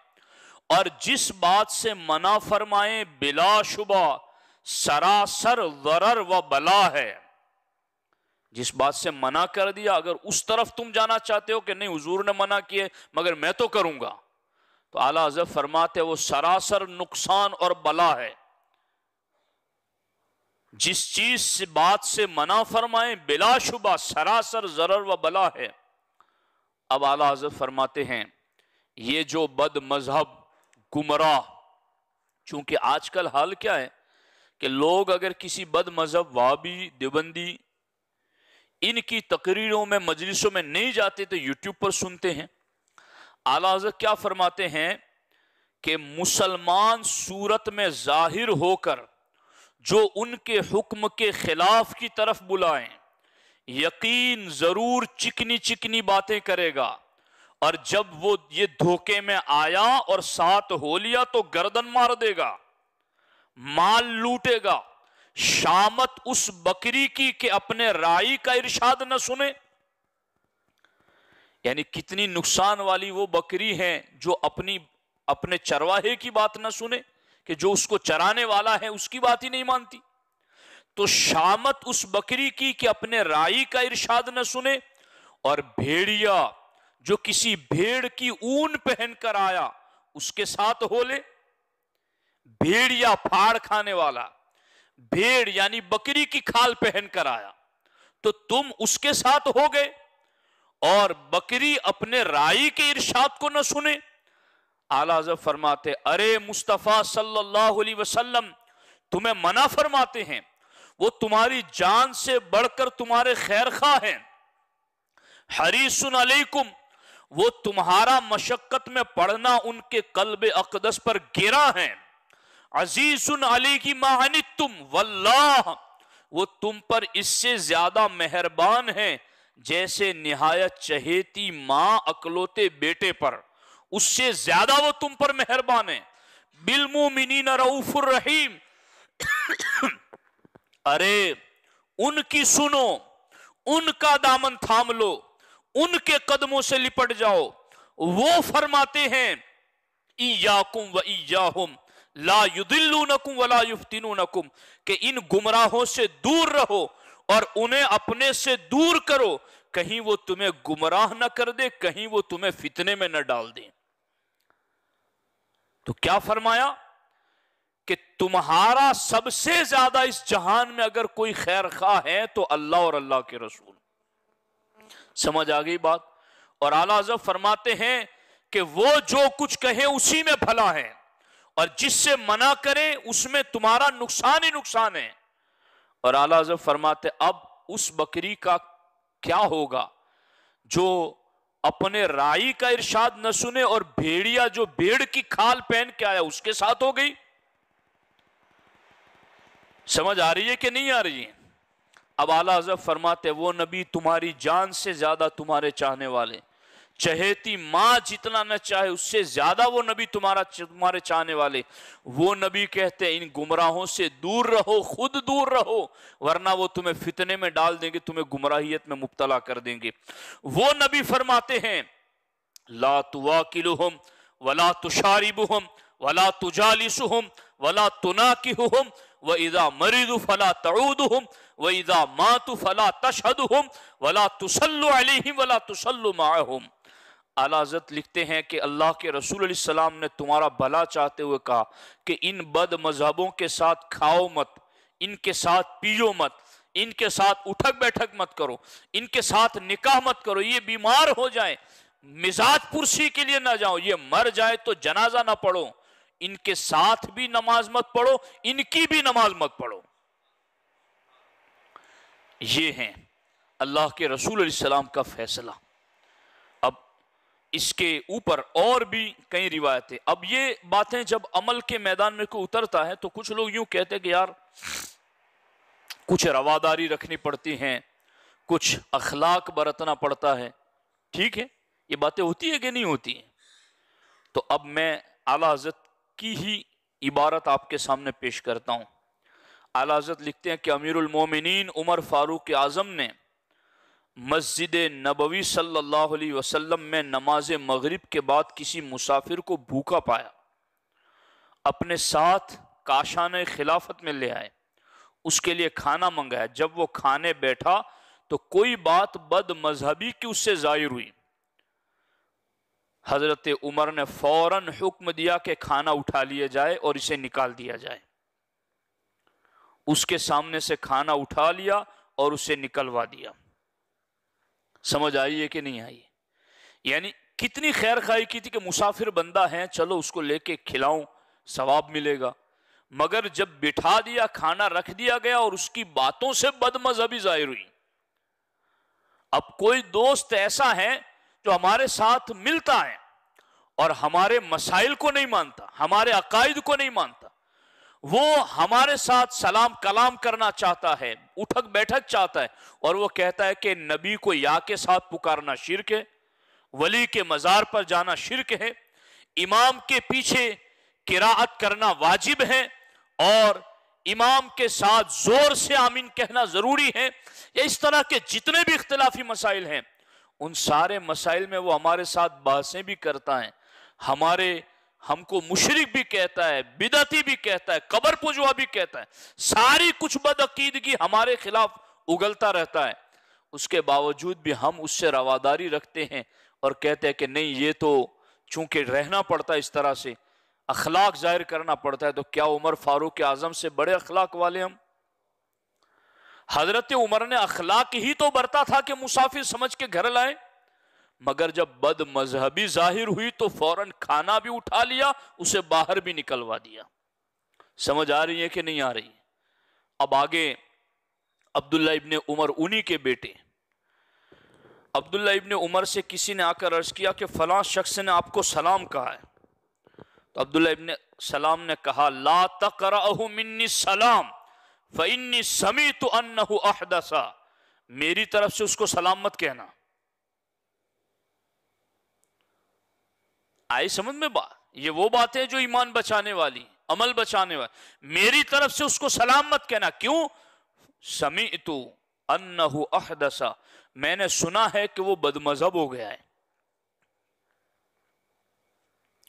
और जिस बात से मना फरमाएं बिलाशुबा सरासर वरर व बला है जिस बात से मना कर दिया अगर उस तरफ तुम जाना चाहते हो कि नहीं हुजूर ने मना किए मगर मैं तो करूंगा तो आला हजब फरमाते वो सरासर नुकसान और बला है जिस चीज से बात से मना फरमाए बिलाशुबा सरासर जरर व बला है अब आला हजर फरमाते हैं ये जो बद मजहब गुमराह चूंकि आजकल हाल क्या है कि लोग अगर किसी बद मजहब वाबी दिबंदी इनकी तकरीरों में मजलिसों में नहीं जाते तो यूट्यूब पर सुनते हैं आला हजरत क्या फरमाते हैं कि मुसलमान सूरत में जाहिर होकर जो उनके हुक्म के खिलाफ की तरफ बुलाएं यकीन जरूर चिकनी चिकनी बातें करेगा और जब वो ये धोखे में आया और साथ हो लिया तो गर्दन मार देगा माल लूटेगा शामत उस बकरी की कि अपने राई का इरशाद न सुने यानी कितनी नुकसान वाली वो बकरी है जो अपनी अपने चरवाहे की बात न सुने कि जो उसको चराने वाला है उसकी बात ही नहीं मानती तो शामत उस बकरी की कि अपने राई का इरशाद न सुने और भेड़िया जो किसी भेड़ की ऊन पहनकर आया उसके साथ हो ले भेड़िया फाड़ खाने वाला भेड़ यानी बकरी की खाल पहनकर आया तो तुम उसके साथ हो गए और बकरी अपने राई के इरशाद को न सुने आलाज फरमाते अरे मुस्तफ़ा सल्लल्लाहु अलैहि वसल्लम तुम्हें मना फरमाते हैं वो तुम्हारी जान से बढ़कर तुम्हारे खैर खा हरी सुन अलैकुम वो तुम्हारा मशक्क़त में पढ़ना उनके कल्ब अकदस पर गिरा है सुन अली की महानी तुम वल्लाह वो तुम पर इससे ज्यादा मेहरबान है जैसे निहायत चहेती माँ अकलौते बेटे पर उससे ज्यादा वो तुम पर मेहरबान है बिलमु मिनी रऊफुर रहीम अरे उनकी सुनो उनका दामन थाम लो उनके कदमों से लिपट जाओ वो फरमाते हैं ईयाकुम व ईयाहुम ला युदिल्लू नकुम वला युफ्तिनु नकुम इन गुमराहों से दूर रहो और उन्हें अपने से दूर करो कहीं वो तुम्हें गुमराह न कर दे कहीं वो तुम्हें फितने में न डाल दे तो क्या फरमाया कि तुम्हारा सबसे ज्यादा इस जहान में अगर कोई खैर खा है तो अल्लाह और अल्लाह के रसूल समझ आ गई बात और आला जब फरमाते हैं कि वो जो कुछ कहे उसी में भला है और जिससे मना करें उसमें तुम्हारा नुकसान ही नुकसान है और आला जब फरमाते अब उस बकरी का क्या होगा जो अपने राई का इरशाद न सुने और भेड़िया जो भेड़ की खाल पहन के आया उसके साथ हो गई समझ आ रही है कि नहीं आ रही है अब आला हजरत फरमाते वो नबी तुम्हारी जान से ज्यादा तुम्हारे चाहने वाले चहेती माँ जितना न चाहे उससे ज्यादा वो नबी तुम्हारा तुम्हारे चाहने वाले वो नबी कहते हैं इन गुमराहों से दूर रहो खुद दूर रहो वरना वो तुम्हें फितने में डाल देंगे तुम्हें गुमराहियत में मुबतला कर देंगे वो नबी फरमाते हैं ला तुआ किलुहम वला तुशारिबुहम वला तुजालिसुहम वला तुना किहुम व इजा मरीदु फला तड़ूदुहम व इदा मातु फला तशहदुहम वला तुसल्लु अलैहिम वला तुसल्लु माहुम अलाजत लिखते हैं कि अल्लाह के रसूल सलाम ने तुम्हारा भला चाहते हुए कहा कि इन बद मजहबों के साथ खाओ मत इनके साथ पियो मत इनके साथ उठक बैठक मत करो इनके साथ निकाह मत करो ये बीमार हो जाए मिजाज पुरसी के लिए ना जाओ ये मर जाए तो जनाजा ना पढ़ो इनके साथ भी नमाज मत पढ़ो इनकी भी नमाज मत पढ़ो ये है अल्लाह के रसूल सलाम का फैसला इसके ऊपर और भी कई रिवायतें अब ये बातें जब अमल के मैदान में को उतरता है तो कुछ लोग यूं कहते हैं कि यार कुछ रवादारी रखनी पड़ती हैं कुछ अखलाक बरतना पड़ता है ठीक है ये बातें होती है कि नहीं होती हैं तो अब मैं आला हजरत की ही इबारत आपके सामने पेश करता हूँ आला हजरत लिखते हैं कि अमीरुलमोमिन उमर फारूक आज़म ने मस्जिद नबवी सल्लल्लाहु अलैहि वसल्लम में नमाज मगरिब के बाद किसी मुसाफिर को भूखा पाया अपने साथ काशान खिलाफत में ले आए उसके लिए खाना मंगाया जब वो खाने बैठा तो कोई बात बद मजहबी की उससे जाहिर हुई हज़रत उमर ने फौरन हुक्म दिया कि खाना उठा लिया जाए और इसे निकाल दिया जाए उसके सामने से खाना उठा लिया और उसे निकलवा दिया समझ आई है कि नहीं आई यानी कितनी खैर खाई की थी कि मुसाफिर बंदा है चलो उसको लेके खिलाऊं सवाब मिलेगा मगर जब बिठा दिया खाना रख दिया गया और उसकी बातों से बदमजहबी जाहिर हुई अब कोई दोस्त ऐसा है जो हमारे साथ मिलता है और हमारे मसाइल को नहीं मानता हमारे अकायद को नहीं मानता वो हमारे साथ सलाम कलाम करना चाहता है उठक बैठक चाहता है और वो कहता है कि नबी को या के साथ पुकारना शिरक है वली के मज़ार पर जाना शिरक है इमाम के पीछे किरात करना वाजिब है और इमाम के साथ ज़ोर से आमीन कहना ज़रूरी है या इस तरह के जितने भी इख्तलाफी मसाइल हैं उन सारे मसाइल में वो हमारे साथ बातें भी करता है हमारे हमको मुशरक भी कहता है बिदती भी कहता है कबर पुजवा भी कहता है सारी कुछ बदअकीदगी हमारे खिलाफ उगलता रहता है उसके बावजूद भी हम उससे रवादारी रखते हैं और कहते हैं कि नहीं ये तो चूंकि रहना पड़ता है इस तरह से अखलाक जाहिर करना पड़ता है तो क्या उमर फारूक आजम से बड़े अखलाक वाले हम हजरत उमर ने अखलाक ही तो बरता था कि मुसाफिर समझ के घर लाए मगर जब बद मजहबी जाहिर हुई तो फौरन खाना भी उठा लिया उसे बाहर भी निकलवा दिया समझ आ रही है कि नहीं आ रही अब आगे अब्दुल्ला इब्ने उमर उन्हीं के बेटे अब्दुल्ला इब्ने उमर से किसी ने आकर अर्ज किया कि फला शख्स ने आपको सलाम कहा है तो अब्दुल्ला इब्ने सलाम ने कहा ला तकराहु मिन्नी सलाम फ़िन्नी समी तो अन्न अहदसा मेरी तरफ से उसको सलामत कहना आई समझ में बात ये वो बात है जो ईमान बचाने वाली अमल बचाने वाली मेरी तरफ से उसको सलाम मत कहना क्यों समी तू अन्नहु अहदसा मैंने सुना है कि वो बदमजहब हो गया है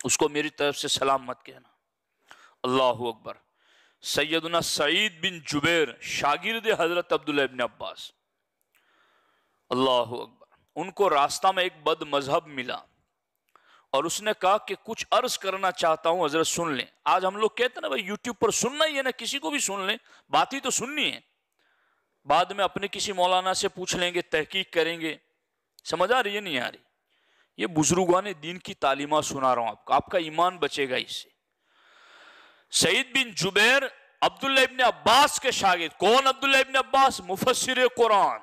उसको मेरी तरफ से सलाम मत कहना अल्लाह अकबर सैदना सईद बिन जुबेर शागिर्द हजरत अब्दुल्ला इबन अब्बास अल्लाह अकबर उनको रास्ता में एक बद मजहब मिला और उसने कहा कि कुछ अर्ज करना चाहता हूं हजरत सुन लें आज हम लोग कहते ना भाई यूट्यूब पर सुनना ही है ना किसी को भी सुन लें बात ही तो सुननी है बाद में अपने किसी मौलाना से पूछ लेंगे तहकीक करेंगे समझ आ रही है नहीं आ रही ये ने दीन की तालीमा सुना रहा हूं आपको आपका ईमान बचेगा इससे सईद बिन जुबैर अब्दुल्ला इबन अब्बास के शागिद कौन अब्दुल्ला इबन अब्बास मुफसर कुरान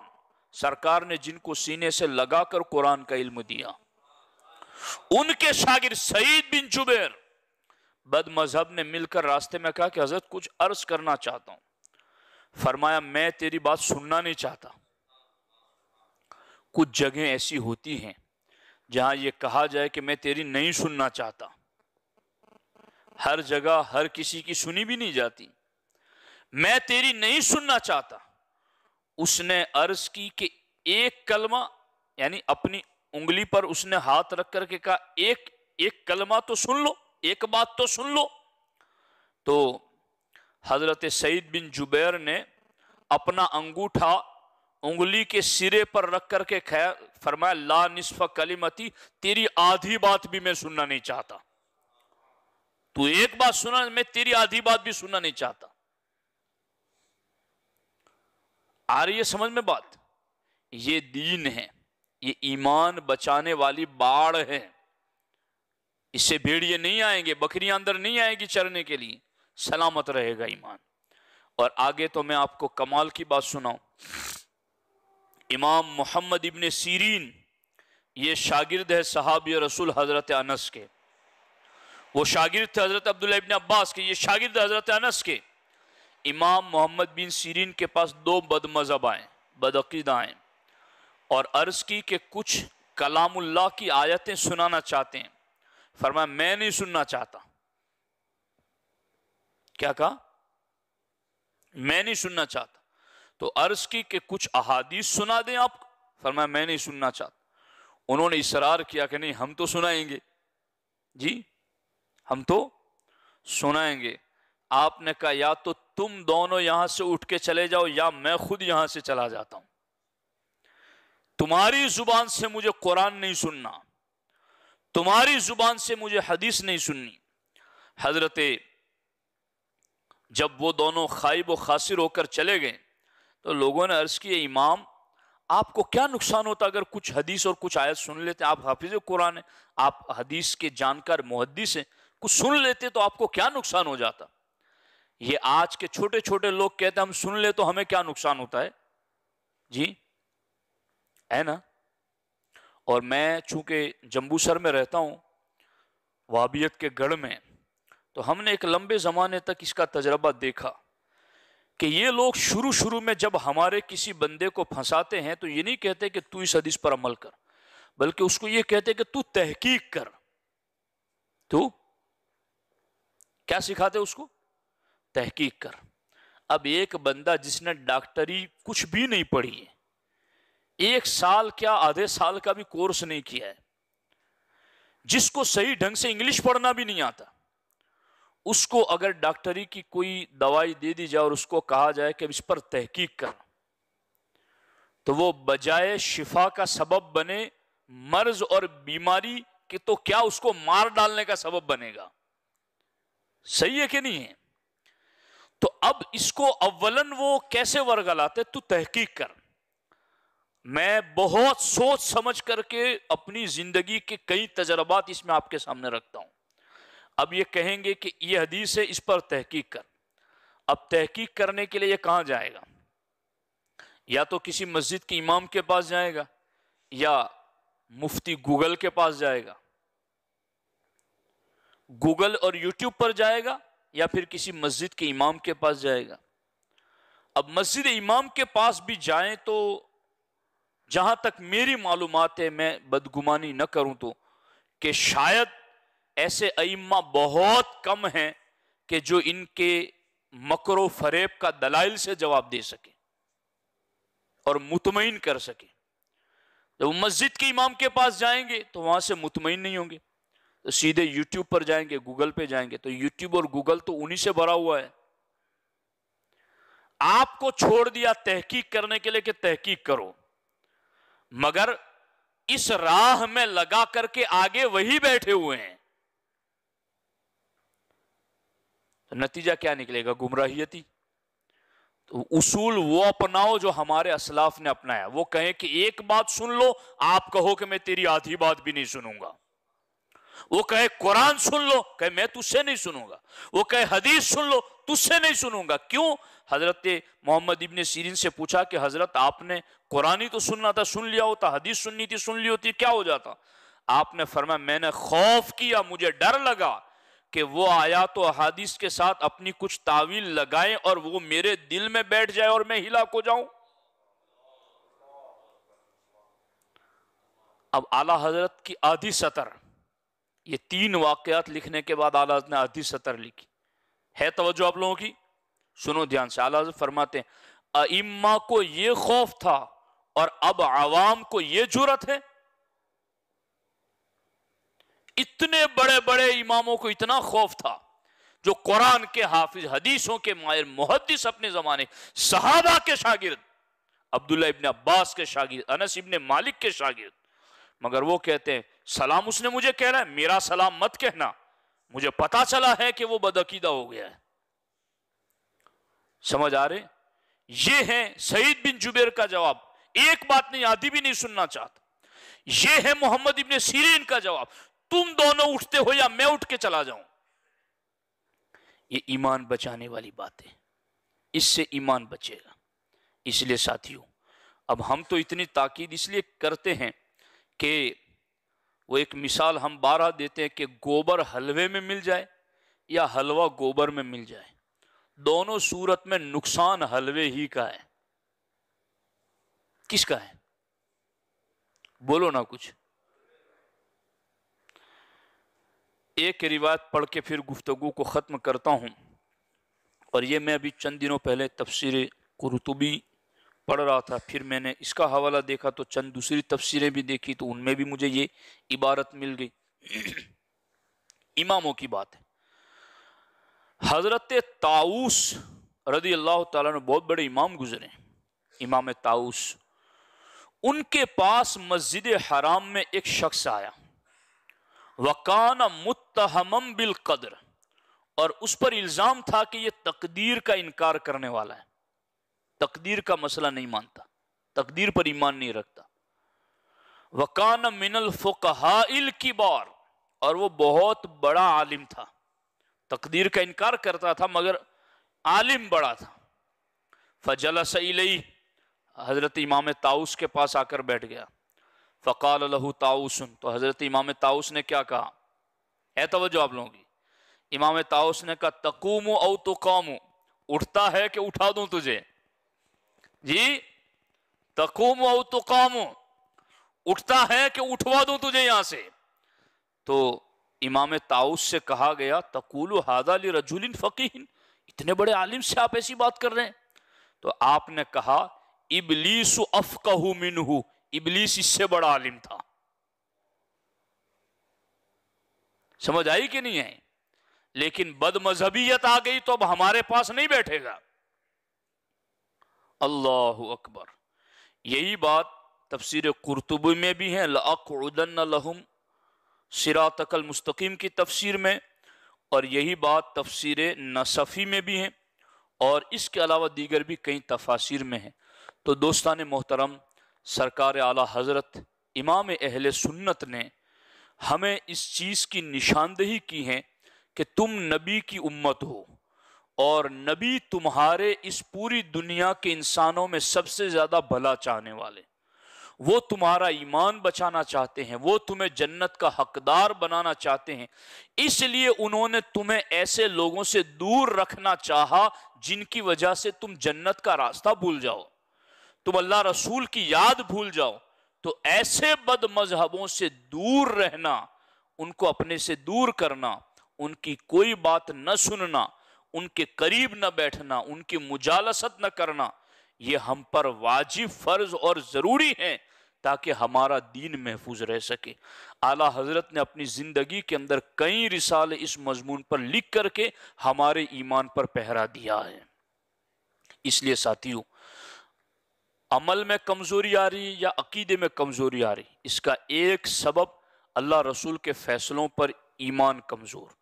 सरकार ने जिनको सीने से लगाकर कुरान का इल्म दिया उनके शागिर सईद बिन जुबेर बद मजहब ने मिलकर रास्ते में कहा कि हजरत कुछ अर्ज करना चाहता हूं फरमाया मैं तेरी बात सुनना नहीं चाहता कुछ जगह ऐसी होती हैं जहां यह कहा जाए कि मैं तेरी नहीं सुनना चाहता हर जगह हर किसी की सुनी भी नहीं जाती मैं तेरी नहीं सुनना चाहता उसने अर्ज की कि एक कलमा यानी अपनी उंगली पर उसने हाथ रख करके कहा एक एक कलमा तो सुन लो एक बात तो सुन लो तो हजरत सईद बिन जुबैर ने अपना अंगूठा उंगली के सिरे पर रख करके खैर फरमाया ला निस्फ कलिमती तेरी आधी बात भी मैं सुनना नहीं चाहता तू एक बात सुना मैं तेरी आधी बात भी सुनना नहीं चाहता आ रही है समझ में बात ये दीन है ये ईमान बचाने वाली बाढ़ है इससे भेड़िए नहीं आएंगे बकरियां अंदर नहीं आएगी चरने के लिए सलामत रहेगा ईमान और आगे तो मैं आपको कमाल की बात सुनाऊं इमाम मोहम्मद इबन सीरीन ये शागिर्द है सहाबी रसूल हज़रत अनस के वो शागिर्द थे हज़रत अब्दुल्ला इबन अब्बास के ये शागिर्द हज़रत अनस के इमाम मोहम्मद बिन सीरीन के पास दो बदमजहब आए बदअकीदा आए और अर्ज की के कुछ कलामुल्ला की आयतें सुनाना चाहते हैं फरमाया मैं नहीं सुनना चाहता क्या कहा मैं नहीं सुनना चाहता तो अर्ज की के कुछ अहादीस सुना दें आप फरमा मैं नहीं सुनना चाहता उन्होंने इसरार किया कि नहीं हम तो सुनाएंगे जी हम तो सुनाएंगे आपने कहा या तो तुम दोनों यहां से उठ के चले जाओ या मैं खुद यहां से चला जाता हूं तुम्हारी जुबान से मुझे कुरान नहीं सुनना तुम्हारी जुबान से मुझे हदीस नहीं सुननी हजरत जब वो दोनों खाइब व खासिर होकर चले गए तो लोगों ने अर्ज़ किया इमाम आपको क्या नुकसान होता अगर कुछ हदीस और कुछ आयत सुन लेते आप हाफिज कुरान है आप हदीस के जानकार मुहदीस हैं कुछ सुन लेते तो आपको क्या नुकसान हो जाता ये आज के छोटे छोटे लोग कहते हैं हम सुन ले तो हमें क्या नुकसान होता है जी है ना और मैं चूंकि जम्बूसर में रहता हूँ वाबियत के गढ़ में तो हमने एक लंबे ज़माने तक इसका तजर्बा देखा कि ये लोग शुरू शुरू में जब हमारे किसी बंदे को फंसाते हैं तो ये नहीं कहते कि तू इस हदीस पर अमल कर बल्कि उसको ये कहते कि तू तहकीक कर तू क्या सिखाते उसको तहकीक कर अब एक बंदा जिसने डॉक्टरी कुछ भी नहीं पढ़ी है एक साल क्या आधे साल का भी कोर्स नहीं किया है जिसको सही ढंग से इंग्लिश पढ़ना भी नहीं आता उसको अगर डॉक्टरी की कोई दवाई दे दी जाए और उसको कहा जाए कि इस पर तहकीक कर तो वो बजाय शिफा का सबब बने मर्ज और बीमारी के तो क्या उसको मार डालने का सबब बनेगा सही है कि नहीं है तो अब इसको अव्वलन वो कैसे वर्गलाते तू तहकीक कर मैं बहुत सोच समझ करके अपनी ज़िंदगी के कई तजर्बात इसमें आपके सामने रखता हूं अब ये कहेंगे कि ये हदीस है इस पर तहकीक कर अब तहकीक करने के लिए ये कहां जाएगा या तो किसी मस्जिद के इमाम के पास जाएगा या मुफ्ती गूगल के पास जाएगा गूगल और यूट्यूब पर जाएगा या फिर किसी मस्जिद के इमाम के पास जाएगा अब मस्जिद इमाम के पास भी जाएं तो जहां तक मेरी मालूम है मैं बदगुमानी न करूं तो कि शायद ऐसे अइम्मा बहुत कम हैं कि जो इनके मकर फरेब का दलाइल से जवाब दे सके और मुतमिन कर सके जब मस्जिद के इमाम के पास जाएंगे तो वहां से मुतमिन नहीं होंगे तो सीधे यूट्यूब पर जाएंगे गूगल पे जाएंगे तो यूट्यूब और गूगल तो उन्हीं से भरा हुआ है आपको छोड़ दिया तहकीक करने के लिए कि तहकीक करो मगर इस राह में लगा करके आगे वही बैठे हुए हैं तो नतीजा क्या निकलेगा गुमराहियती तो उसूल वो अपनाओ जो हमारे असलाफ ने अपनाया वो कहें कि एक बात सुन लो आप कहो कि मैं तेरी आधी बात भी नहीं सुनूंगा वो कहे कुरान सुन लो कहे मैं तुझसे नहीं सुनूंगा वो कहे हदीस सुन लो तुझसे नहीं सुनूंगा क्यों हज़रत मोहम्मद इबन सीरीन से पूछा कि हज़रत आपने कुरानी तो सुनना था सुन लिया होता हदीस सुननी थी सुन ली होती क्या हो जाता आपने फरमाया मैंने खौफ किया मुझे डर लगा कि वो आया तो हदीस के साथ अपनी कुछ तावील लगाए और वो मेरे दिल में बैठ जाए और मैं हिला को जाऊं अब आला हजरत की आधी सतर ये तीन वाकयात लिखने के बाद आला ने आधी सतर लिखी है तवज्जो आप लोगों की सुनो ध्यान से आला फरमाते अम्मा को यह खौफ था और अब आवाम को यह जरूरत है इतने बड़े बड़े इमामों को इतना खौफ था जो कुरान के हाफिज हदीसों के मायर मुहदस अपने ज़माने सहाबा के शागिर्द अब्दुल्ला इबन अब्बास के शागिर्द अनस इबन मालिक के शागिर्द मगर वो कहते हैं सलाम उसने मुझे कह रहा है मेरा सलाम मत कहना मुझे पता चला है कि वो बदकीदा हो गया है समझ आ रहे ये है सईद बिन जुबेर का जवाब एक बात नहीं आधी भी नहीं सुनना चाहता ये है मोहम्मद इबन सीरीन का जवाब तुम दोनों उठते हो या मैं उठ के चला जाऊं ये ईमान बचाने वाली बात है इससे ईमान बचेगा इसलिए साथियों अब हम तो इतनी ताकीद इसलिए करते हैं कि वो एक मिसाल हम बारह देते हैं कि गोबर हलवे में मिल जाए या हलवा गोबर में मिल जाए दोनों सूरत में नुकसान हलवे ही का है किसका है बोलो ना कुछ एक रिवायत पढ़ के फिर गुफ्तगु को ख़त्म करता हूँ और ये मैं अभी चंद दिनों पहले तफसर कुरतुबी पढ़ रहा था फिर मैंने इसका हवाला देखा तो चंद दूसरी तफसीरें भी देखी तो उनमें भी मुझे ये इबारत मिल गई इमामों की बात है हज़रत ताऊस रदी अल्लाह तु बहुत बड़े इमाम गुजरे इमाम ताउस उनके पास मस्जिद हराम में एक शख्स आया वकान मुतहम बिल कदर और उस पर इल्ज़ाम था कि यह तकदीर का इनकार करने वाला है तकदीर का मसला नहीं मानता तकदीर पर ईमान नहीं रखता वकान मिनल फ़ुकहाइल की बार और वो बहुत बड़ा आलिम था तकदीर का इनकार करता था मगर आलिम बड़ा था फजल सई हज़रत इमाम ताउस के पास आकर बैठ गया फ़काल लहू ताउसन तो हज़रत इमाम ताउस ने क्या कहा ए तवज्जो आप लोगों की इमाम ताउस ने कहा तकूम औ तो कौम उठता है कि उठा दूं तुझे जी तकूम औ तो कौम उठता है कि उठवा दूं तुझे यहां से तो इमाम ताउस से कहा गया तकुल हादा रजुल फ़कीन इतने बड़े आलिम से आप ऐसी बात कर रहे हैं तो आपने कहा इबलीस अफकहू मिनहू इबलीस इससे बड़ा आलिम था समझ आई कि नहीं आई लेकिन बदमजहबियत आ गई तो अब हमारे पास नहीं बैठेगा अल्लाह अकबर यही बात तफसीर कुरतुब में भी है लहम सिरातकल मुस्तकीम की तफसीर में और यही बात तफसीर नसफ़ी में भी है और इसके अलावा दीगर भी कई तफासिर में है तो दोस्तान मोहतरम सरकार आला हज़रत इमाम अहल सुन्नत ने हमें इस चीज़ की निशानदेही की है कि तुम नबी की उम्मत हो और नबी तुम्हारे इस पूरी दुनिया के इंसानों में सबसे ज़्यादा भला चाहने वाले वो तुम्हारा ईमान बचाना चाहते हैं वो तुम्हें जन्नत का हकदार बनाना चाहते हैं इसलिए उन्होंने तुम्हें ऐसे लोगों से दूर रखना चाहा जिनकी वजह से तुम जन्नत का रास्ता भूल जाओ तुम अल्लाह रसूल की याद भूल जाओ तो ऐसे बद मजहबों से दूर रहना उनको अपने से दूर करना उनकी कोई बात न सुनना उनके करीब न बैठना उनकी मुजालसत न करना ये हम पर वाजिब फ़र्ज और ज़रूरी हैं ताकि हमारा दीन महफूज रह सके आला हजरत ने अपनी ज़िंदगी के अंदर कई रिसाले इस मजमून पर लिख करके हमारे ईमान पर पहरा दिया है इसलिए साथियों अमल में कमज़ोरी आ रही या अकीदे में कमज़ोरी आ रही इसका एक सबब अल्लाह रसूल के फ़ैसलों पर ईमान कमज़ोर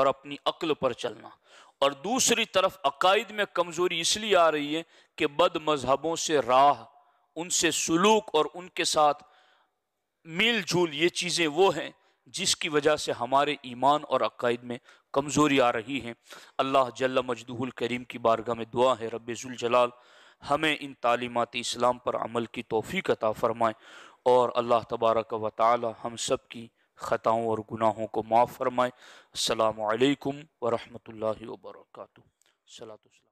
और अपनी अक्ल पर चलना और दूसरी तरफ अकायद में कमज़ोरी इसलिए आ रही है कि बद मजहबों से राह उनसे सलूक और उनके साथ मिल जुल ये चीज़ें वो हैं जिसकी वजह से हमारे ईमान और अकायद में कमज़ोरी आ रही है अल्लाह जल्ला मजदूल करीम की बारगाह में दुआ है रबाल हमें इन तालीमत इस्लाम पर अमल की तोफ़ी कता फ़रमाएँ और अल्लाह तबारक व ताली हम सब की ख़ताओं और गुनाहों को माफ़ फरमाए अल्लाम वरहमल वर्का सलात